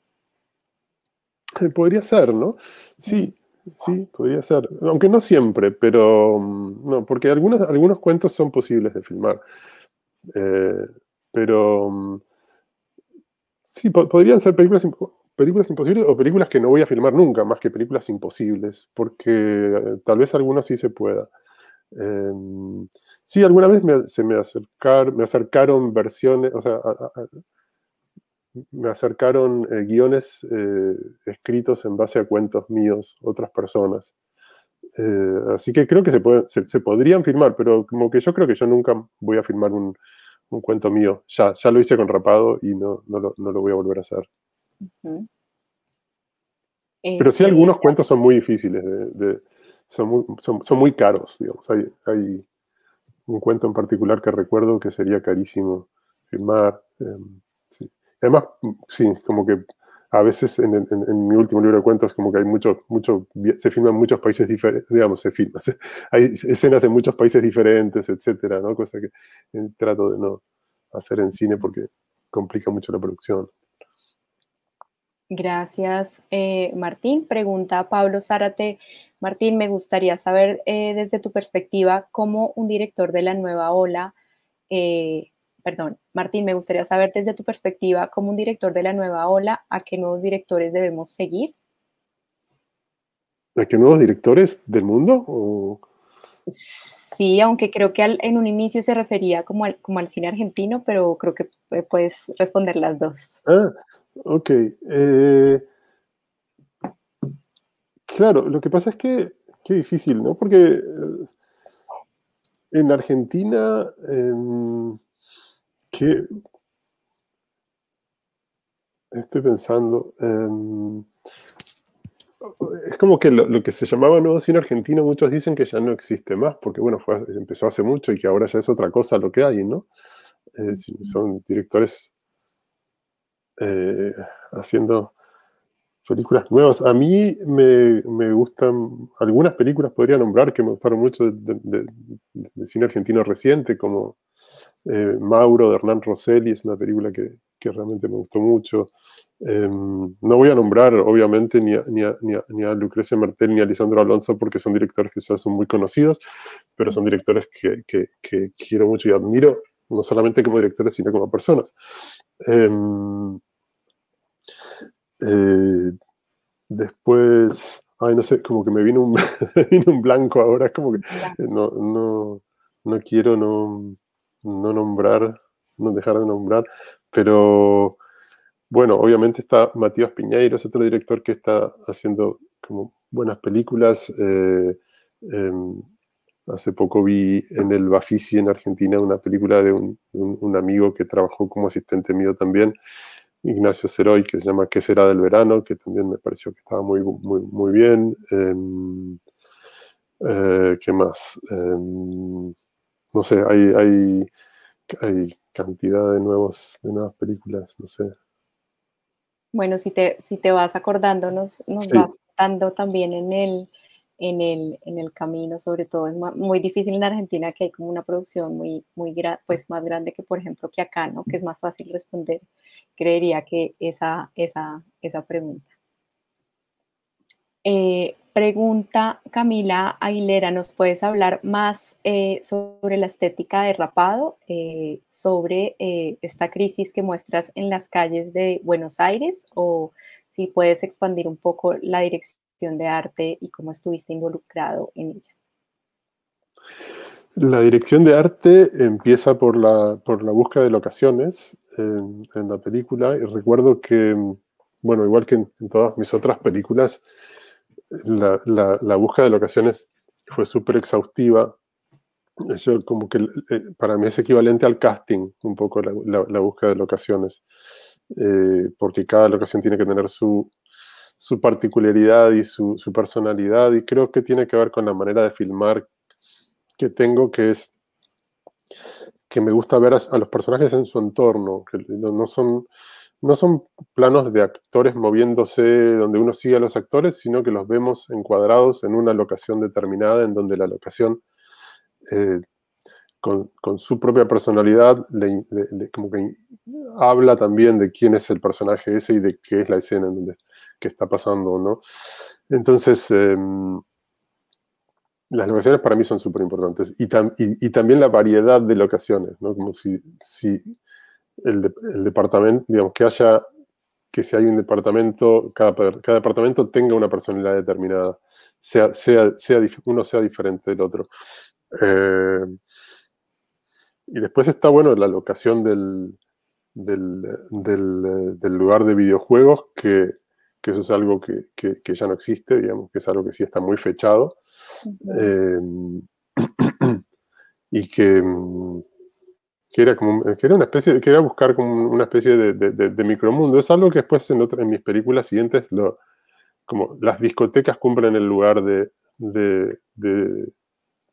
Eh, podría ser, ¿no? Sí, sí, podría ser. Aunque no siempre, pero mm, no, porque algunos, algunos cuentos son posibles de filmar. Eh, pero sí, podrían ser películas imposibles películas imposibles o películas que no voy a filmar nunca, más que películas imposibles, porque eh, tal vez alguna sí se pueda. Em, sí, alguna vez me, se me, me acercaron versiones, o sea, me acercaron eh, guiones eh, escritos en base a cuentos míos, otras personas. así que creo que se, podrían filmar, pero como que yo creo que yo nunca voy a filmar un, cuento mío. Ya, lo hice con Rapado y no lo voy a volver a hacer. Pero sí, este, algunos cuentos son muy difíciles, son, muy, caros, Hay, un cuento en particular que recuerdo que sería carísimo filmar em, Además, mm, sí, como que a veces en, mi último libro de cuentos, como que hay mucho, mucho se filman en muchos países diferentes, digamos, se filma, hay escenas en muchos países diferentes, etcétera, ¿no? Cosa que eh, trato de no hacer en cine porque complica mucho la producción. Gracias, eh, Martín. Pregunta Pablo Zárate. Martín, me gustaría saber eh, desde tu perspectiva cómo un director de la nueva ola, eh, perdón, Martín, me gustaría saber desde tu perspectiva como un director de la nueva ola, a qué nuevos directores debemos seguir. ¿A qué nuevos directores del mundo? Sí, aunque creo que en un inicio se refería como al, cine argentino, pero creo que puedes responder las dos. Ah, Ok. Eh, claro, lo que pasa es que, qué difícil, ¿no? Porque eh, en Argentina, em, que estoy pensando, em, es como que lo, que se llamaba nuevo cine argentino, muchos dicen que ya no existe más, porque bueno, empezó hace mucho y que ahora ya es otra cosa lo que hay, ¿no? Eh, son directores eh, haciendo películas nuevas. A mí me, me, gustan algunas películas, podría nombrar, que me gustaron mucho de, cine argentino reciente, como eh, Mauro de Hernán Rosselli, es una película que, que realmente me gustó mucho. Em, no voy a nombrar, obviamente, ni a, ni, ni, Lucrecia Martel ni a Lisandro Alonso, porque son directores que ya son muy conocidos, pero son directores que, que, quiero mucho y admiro, no solamente como directores, sino como personas. Em, eh, después, ay, no sé, como que me vino un, un blanco ahora, como que eh, no, quiero no, nombrar, no dejar de nombrar, pero bueno, obviamente está Matías Piñeiro, es otro director que está haciendo como buenas películas. Eh, em, hace poco vi en el Bafisi en Argentina una película de un amigo que trabajó como asistente mío también. Ignacio Ceroy, que se llama ¿Qué será del verano?, que también me pareció que estaba muy, muy, muy bien. Em, eh, ¿Qué más? Em, no sé, hay, hay, cantidad de, nuevos, de nuevas películas, no sé. Bueno, si te, si te vas acordando, nos, nos vas contando también en el, en el, en el camino, sobre todo es muy difícil en Argentina que hay como una producción muy, muy pues más grande que por ejemplo que acá, ¿no? Que es más fácil responder, creería que esa, esa, esa pregunta. Eh, pregunta Camila Aguilera, ¿nos puedes hablar más eh, sobre la estética de rapado, eh, sobre esta crisis que muestras en las calles de Buenos Aires o si puedes expandir un poco la dirección de arte y cómo estuviste involucrado en ella? La dirección de arte empieza por la, por la búsqueda de locaciones en, la película y recuerdo que, bueno, igual que en, todas mis otras películas, la, la, búsqueda de locaciones fue súper exhaustiva. Eso como que eh, para mí es equivalente al casting un poco la, la búsqueda de locaciones, eh, porque cada locación tiene que tener su, su particularidad y su, personalidad y creo que tiene que ver con la manera de filmar que tengo, que es que me gusta ver a, los personajes en su entorno, que no son, no son planos de actores moviéndose donde uno sigue a los actores, sino que los vemos encuadrados en una locación determinada, en donde la locación eh, con, su propia personalidad como que habla también de quién es el personaje ese y de qué es la escena en donde qué está pasando, ¿no? Entonces, em, las locaciones para mí son súper importantes y, también la variedad de locaciones, ¿no? Como si, el, departamento, digamos, que haya, que si hay un departamento, cada, cada departamento tenga una personalidad determinada, sea, uno sea diferente del otro. Em, y después está, bueno, la locación del lugar de videojuegos que que eso es algo que, ya no existe, digamos, que es algo que sí está muy fechado. Eh, y mm, que, era una especie, que buscar como una especie de, de, micromundo. Es algo que después en, en mis películas siguientes, lo, como las discotecas cumplen el lugar de,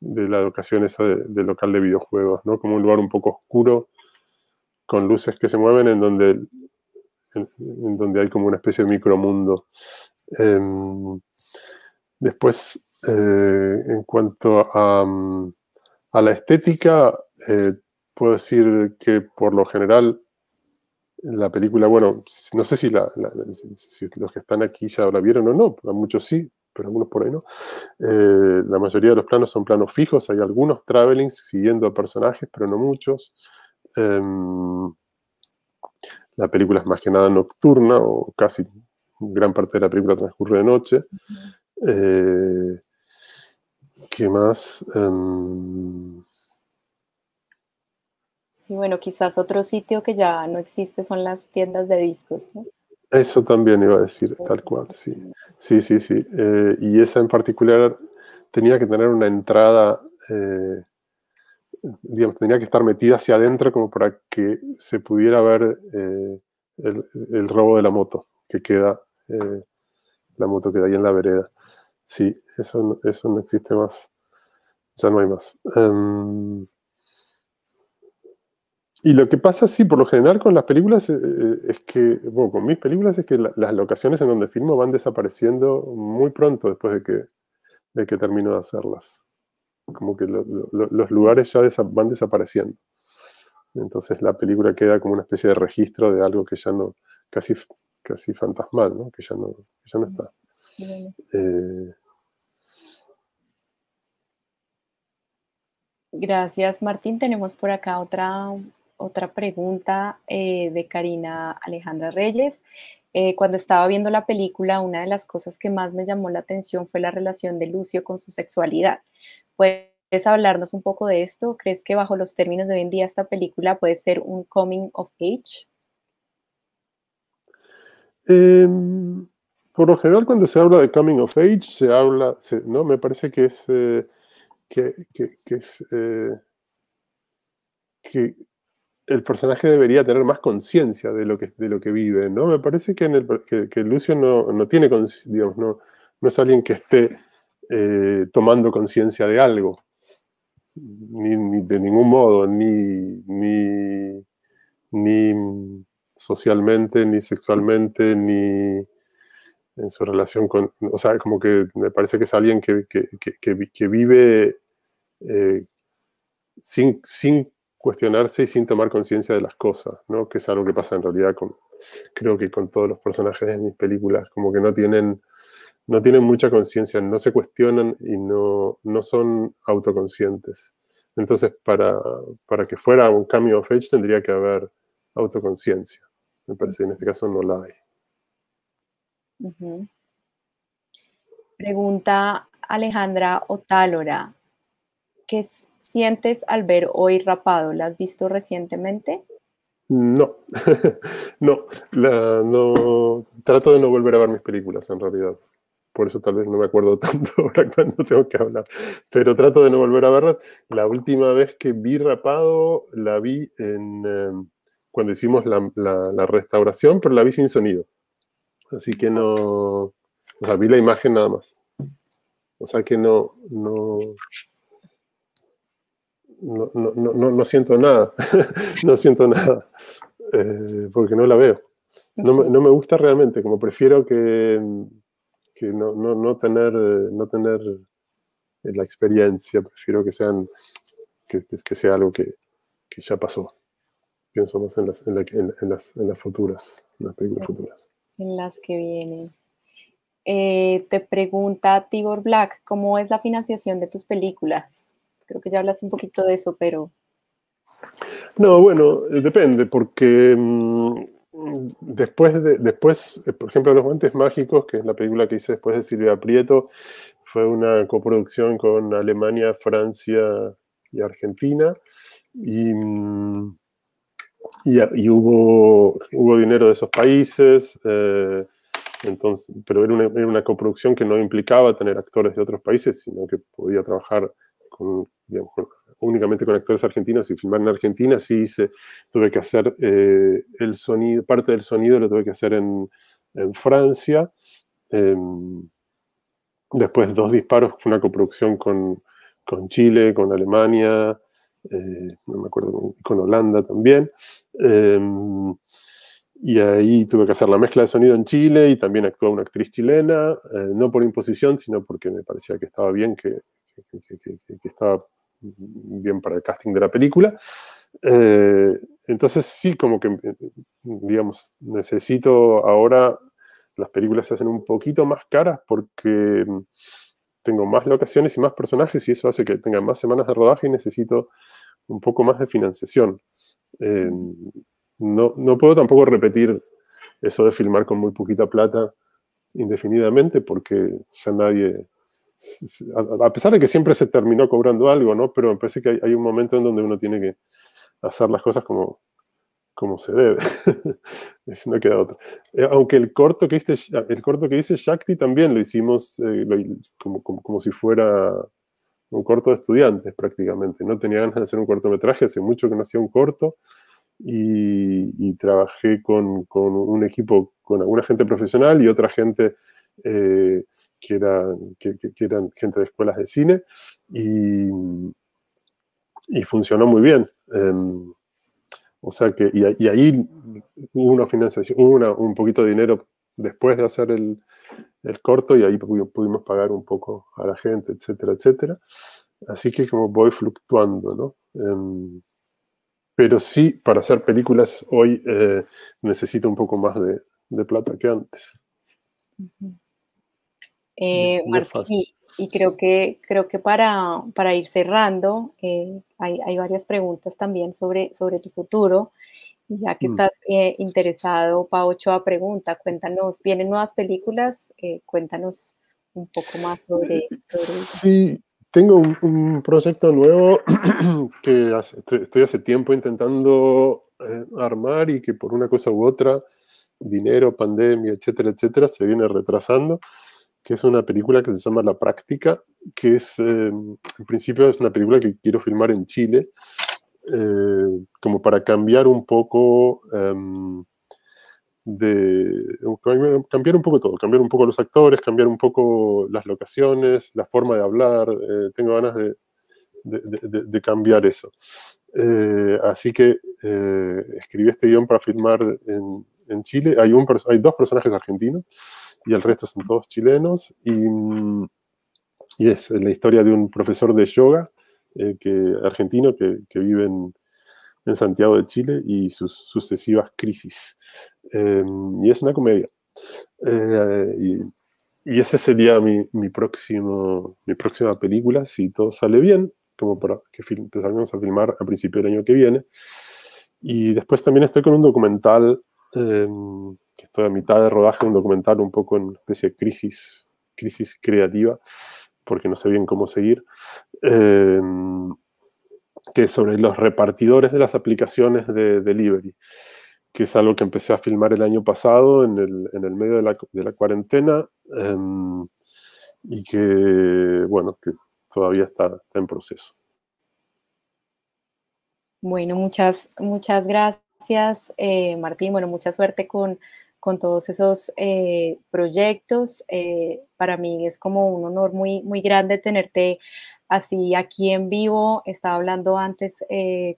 la educación esa de, local de videojuegos, ¿no? Como un lugar un poco oscuro, con luces que se mueven, en donde en, donde hay como una especie de micromundo. Em, después, eh, en cuanto a, mm, la estética, eh, puedo decir que por lo general la película, bueno, no sé si, los que están aquí ya la vieron o no, muchos sí, pero algunos por ahí no. Eh, la mayoría de los planos son planos fijos, hay algunos travelings siguiendo a personajes, pero no muchos. Em, la película es más que nada nocturna o casi gran parte de la película transcurre de noche. Eh, ¿Qué más? Em, sí, bueno, quizás otro sitio que ya no existe son las tiendas de discos. Eso también iba a decir, tal cual, sí. Sí, sí, sí. Eh, y esa en particular tenía que tener una entrada eh, tenía que estar metida hacia adentro como para que se pudiera ver eh, el, robo de la moto que queda, eh, la moto queda ahí en la vereda. Sí, eso, eso no existe más, ya no hay más. Em, y lo que pasa, sí, por lo general con las películas eh, es que, bueno, con mis películas es que las locaciones en donde filmo van desapareciendo muy pronto después de que, de que termino de hacerlas como que los lugares ya van desapareciendo. Entonces la película queda como una especie de registro de algo que ya no, casi, casi fantasmal, ¿no? que, ya no, está. Eh. Gracias, Martín. Tenemos por acá otra, otra pregunta eh, de Karina Alejandra Reyes. Eh, cuando estaba viendo la película, una de las cosas que más me llamó la atención fue la relación de Lucio con su sexualidad. ¿Puedes hablarnos un poco de esto? ¿Crees que bajo los términos de hoy en día esta película puede ser un coming of age? Em, por lo general, cuando se habla de coming of age, se habla, ¿no? Me parece que es, eh, que, que, eh, el personaje debería tener más conciencia de, lo que, de lo que vive, ¿no? Me parece que, Lucio no, tiene, digamos, no, no es alguien que esté eh, tomando conciencia de algo, ni, de ningún modo, ni, ni, socialmente, ni sexualmente, ni en su relación con, o sea, como que me parece que es alguien que, que, vive eh, sin, sin cuestionarse y sin tomar conciencia de las cosas, ¿no? Que es algo que pasa en realidad con, creo que con todos los personajes de mis películas, como que no tienen, no tienen mucha conciencia, no se cuestionan y no, no son autoconscientes. Entonces, para, que fuera un cambio of tendría que haber autoconciencia. Me parece que en este caso no la hay. Pregunta Alejandra Otálora. ¿Qué sientes al ver hoy rapado? ¿La has visto recientemente? No, no, no, trato de no volver a ver mis películas en realidad. Por eso tal vez no me acuerdo tanto ahora cuando tengo que hablar. Pero trato de no volver a verlas. La última vez que vi Rapado la vi en, em, cuando hicimos la, la, restauración, pero la vi sin sonido. Así que no. O sea, vi la imagen nada más. O sea que no, no, no, no, no, no siento nada, no siento nada, eh, porque no la veo. No, no, me gusta realmente, como prefiero que, que no, tener, no tener eh, la experiencia, prefiero que, sean, que, sea algo que, ya pasó. Pienso más en las, en, futuras, en las películas futuras. En las que vienen. Eh, te pregunta Tibor Black, ¿cómo es la financiación de tus películas? Creo que ya hablas un poquito de eso, pero... No, bueno, eh, depende, porque mm, después, de, después, eh, por ejemplo, Los Guantes Mágicos, que es la película que hice después de Silvia Prieto, fue una coproducción con Alemania, Francia y Argentina. Y, mm, hubo, hubo dinero de esos países, eh, entonces, pero era una, era una, coproducción que no implicaba tener actores de otros países, sino que podía trabajar únicamente con actores argentinos y filmar en Argentina, sí hice, tuve que hacer eh, el sonido, parte del sonido lo tuve que hacer en, Francia. Em, después dos disparos, una coproducción con, Chile, con Alemania, eh, no me acuerdo, con Holanda también. Em, y ahí tuve que hacer la mezcla de sonido en Chile y también actuó una actriz chilena, eh, no por imposición, sino porque me parecía que estaba bien que, que, estaba bien para el casting de la película. Eh, entonces sí, como que, digamos, necesito ahora, las películas se hacen un poquito más caras porque tengo más locaciones y más personajes y eso hace que tenga más semanas de rodaje y necesito un poco más de financiación. Eh, no, no puedo tampoco repetir eso de filmar con muy poquita plata indefinidamente porque ya nadie a pesar de que siempre se terminó cobrando algo, ¿no? Pero me parece que hay, un momento en donde uno tiene que hacer las cosas como, como se debe. no queda otra. Eh, aunque el corto que, este, el corto que hice Shakti también lo hicimos eh, como, si fuera un corto de estudiantes prácticamente. No tenía ganas de hacer un cortometraje, hace mucho que no hacía un corto. Y, trabajé con, un equipo, con alguna gente profesional y otra gente eh, que, que, eran gente de escuelas de cine y, y funcionó muy bien. Em, o sea que, y, ahí hubo una financiación, un poquito de dinero después de hacer el, el, corto y ahí pudimos pagar un poco a la gente, etcétera, etcétera. Así que como voy fluctuando, ¿no? Em, pero sí, para hacer películas hoy eh, necesito un poco más de, de plata que antes. Eh, y, creo que, creo que para, para ir cerrando, eh, hay, hay, varias preguntas también sobre, sobre tu futuro. Ya que mm. estás eh, interesado, Pao Ochoa pregunta, cuéntanos, ¿vienen nuevas películas? cuéntanos un poco más sobre, Sí, tengo un, proyecto nuevo que estoy, hace tiempo intentando armar y que por una cosa u otra, dinero, pandemia, etcétera, etcétera, se viene retrasando que es una película que se llama La Práctica, que es, em, en principio es una película que quiero filmar en Chile, eh, como para cambiar un poco em, de... cambiar un poco todo, cambiar un poco los actores, cambiar un poco las locaciones, la forma de hablar, eh, tengo ganas de, de, de cambiar eso. Eh, así que escribí este guión para filmar en, en Chile. Hay, un, hay dos personajes argentinos y el resto son todos chilenos. Y, y es la historia de un profesor de yoga eh, que, argentino que, que vive en, Santiago de Chile y sus sucesivas crisis. Em, y es una comedia. Eh, y, y, esa sería mi, mi, próximo, mi próxima película, si todo sale bien, como para que empezaremos a filmar a principio del año que viene. Y después también estoy con un documental Em, que estoy a mitad de rodaje un documental un poco en una especie de crisis, crisis creativa, porque no sé bien cómo seguir, em, que es sobre los repartidores de las aplicaciones de delivery, que es algo que empecé a filmar el año pasado en el, medio de la, de la cuarentena em, y que, bueno, que todavía está, está en proceso. Bueno, muchas, muchas gracias gracias, eh, Martín. Bueno, mucha suerte con, con todos esos eh, proyectos. Eh, para mí es como un honor muy, muy grande tenerte así aquí en vivo. Estaba hablando antes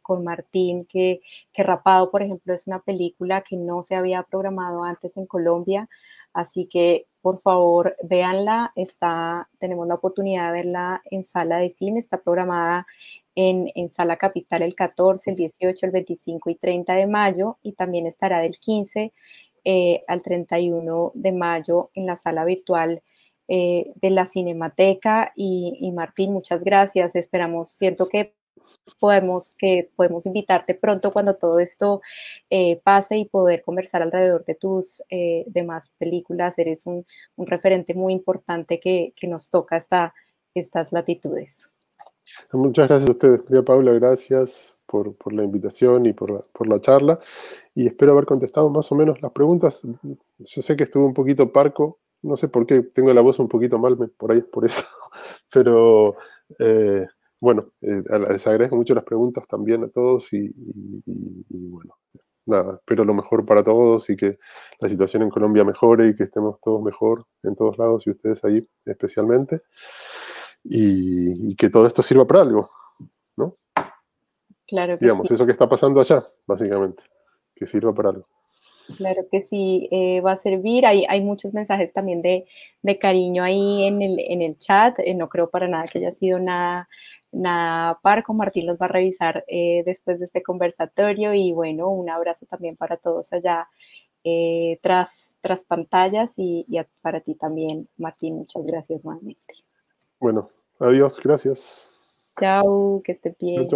con Martín que, que, Rapado, por ejemplo, es una película que no se había programado antes en Colombia, así que por favor véanla. Está, tenemos la oportunidad de verla en sala de cine, está programada en, Sala Capital el 14, el 18, el 25 y 30 de mayo y también estará del 15 eh, al 31 de mayo en la sala virtual eh, de la Cinemateca. y Martín, muchas gracias. Esperamos, siento que podemos, que podemos invitarte pronto cuando todo esto eh, pase y poder conversar alrededor de tus eh, demás películas. Eres un, un referente muy importante que, que, nos toca hasta estas latitudes. Muchas gracias a ustedes, María Paula, gracias por, por la invitación y por la, por la, charla. Y espero haber contestado más o menos las preguntas. Yo sé que estuve un poquito parco, no sé por qué, tengo la voz un poquito mal, por ahí es por eso, pero eh, bueno, eh, les agradezco mucho las preguntas también a todos y, bueno, nada, espero lo mejor para todos y que la situación en Colombia mejore y que estemos todos mejor en todos lados y ustedes ahí especialmente y, que todo esto sirva para algo, ¿no? Claro que Digamos, eso que está pasando allá, básicamente, que sirva para algo. Claro que sí, eh, va a servir. Hay, hay muchos mensajes también de, cariño ahí en el, en el chat. Eh, no creo para nada que haya sido nada, nada parco. Martín los va a revisar eh, después de este conversatorio. Y bueno, un abrazo también para todos allá tras, tras pantallas y, para ti también, Martín. Muchas gracias nuevamente. Bueno, adiós, gracias. Chao, que esté bien.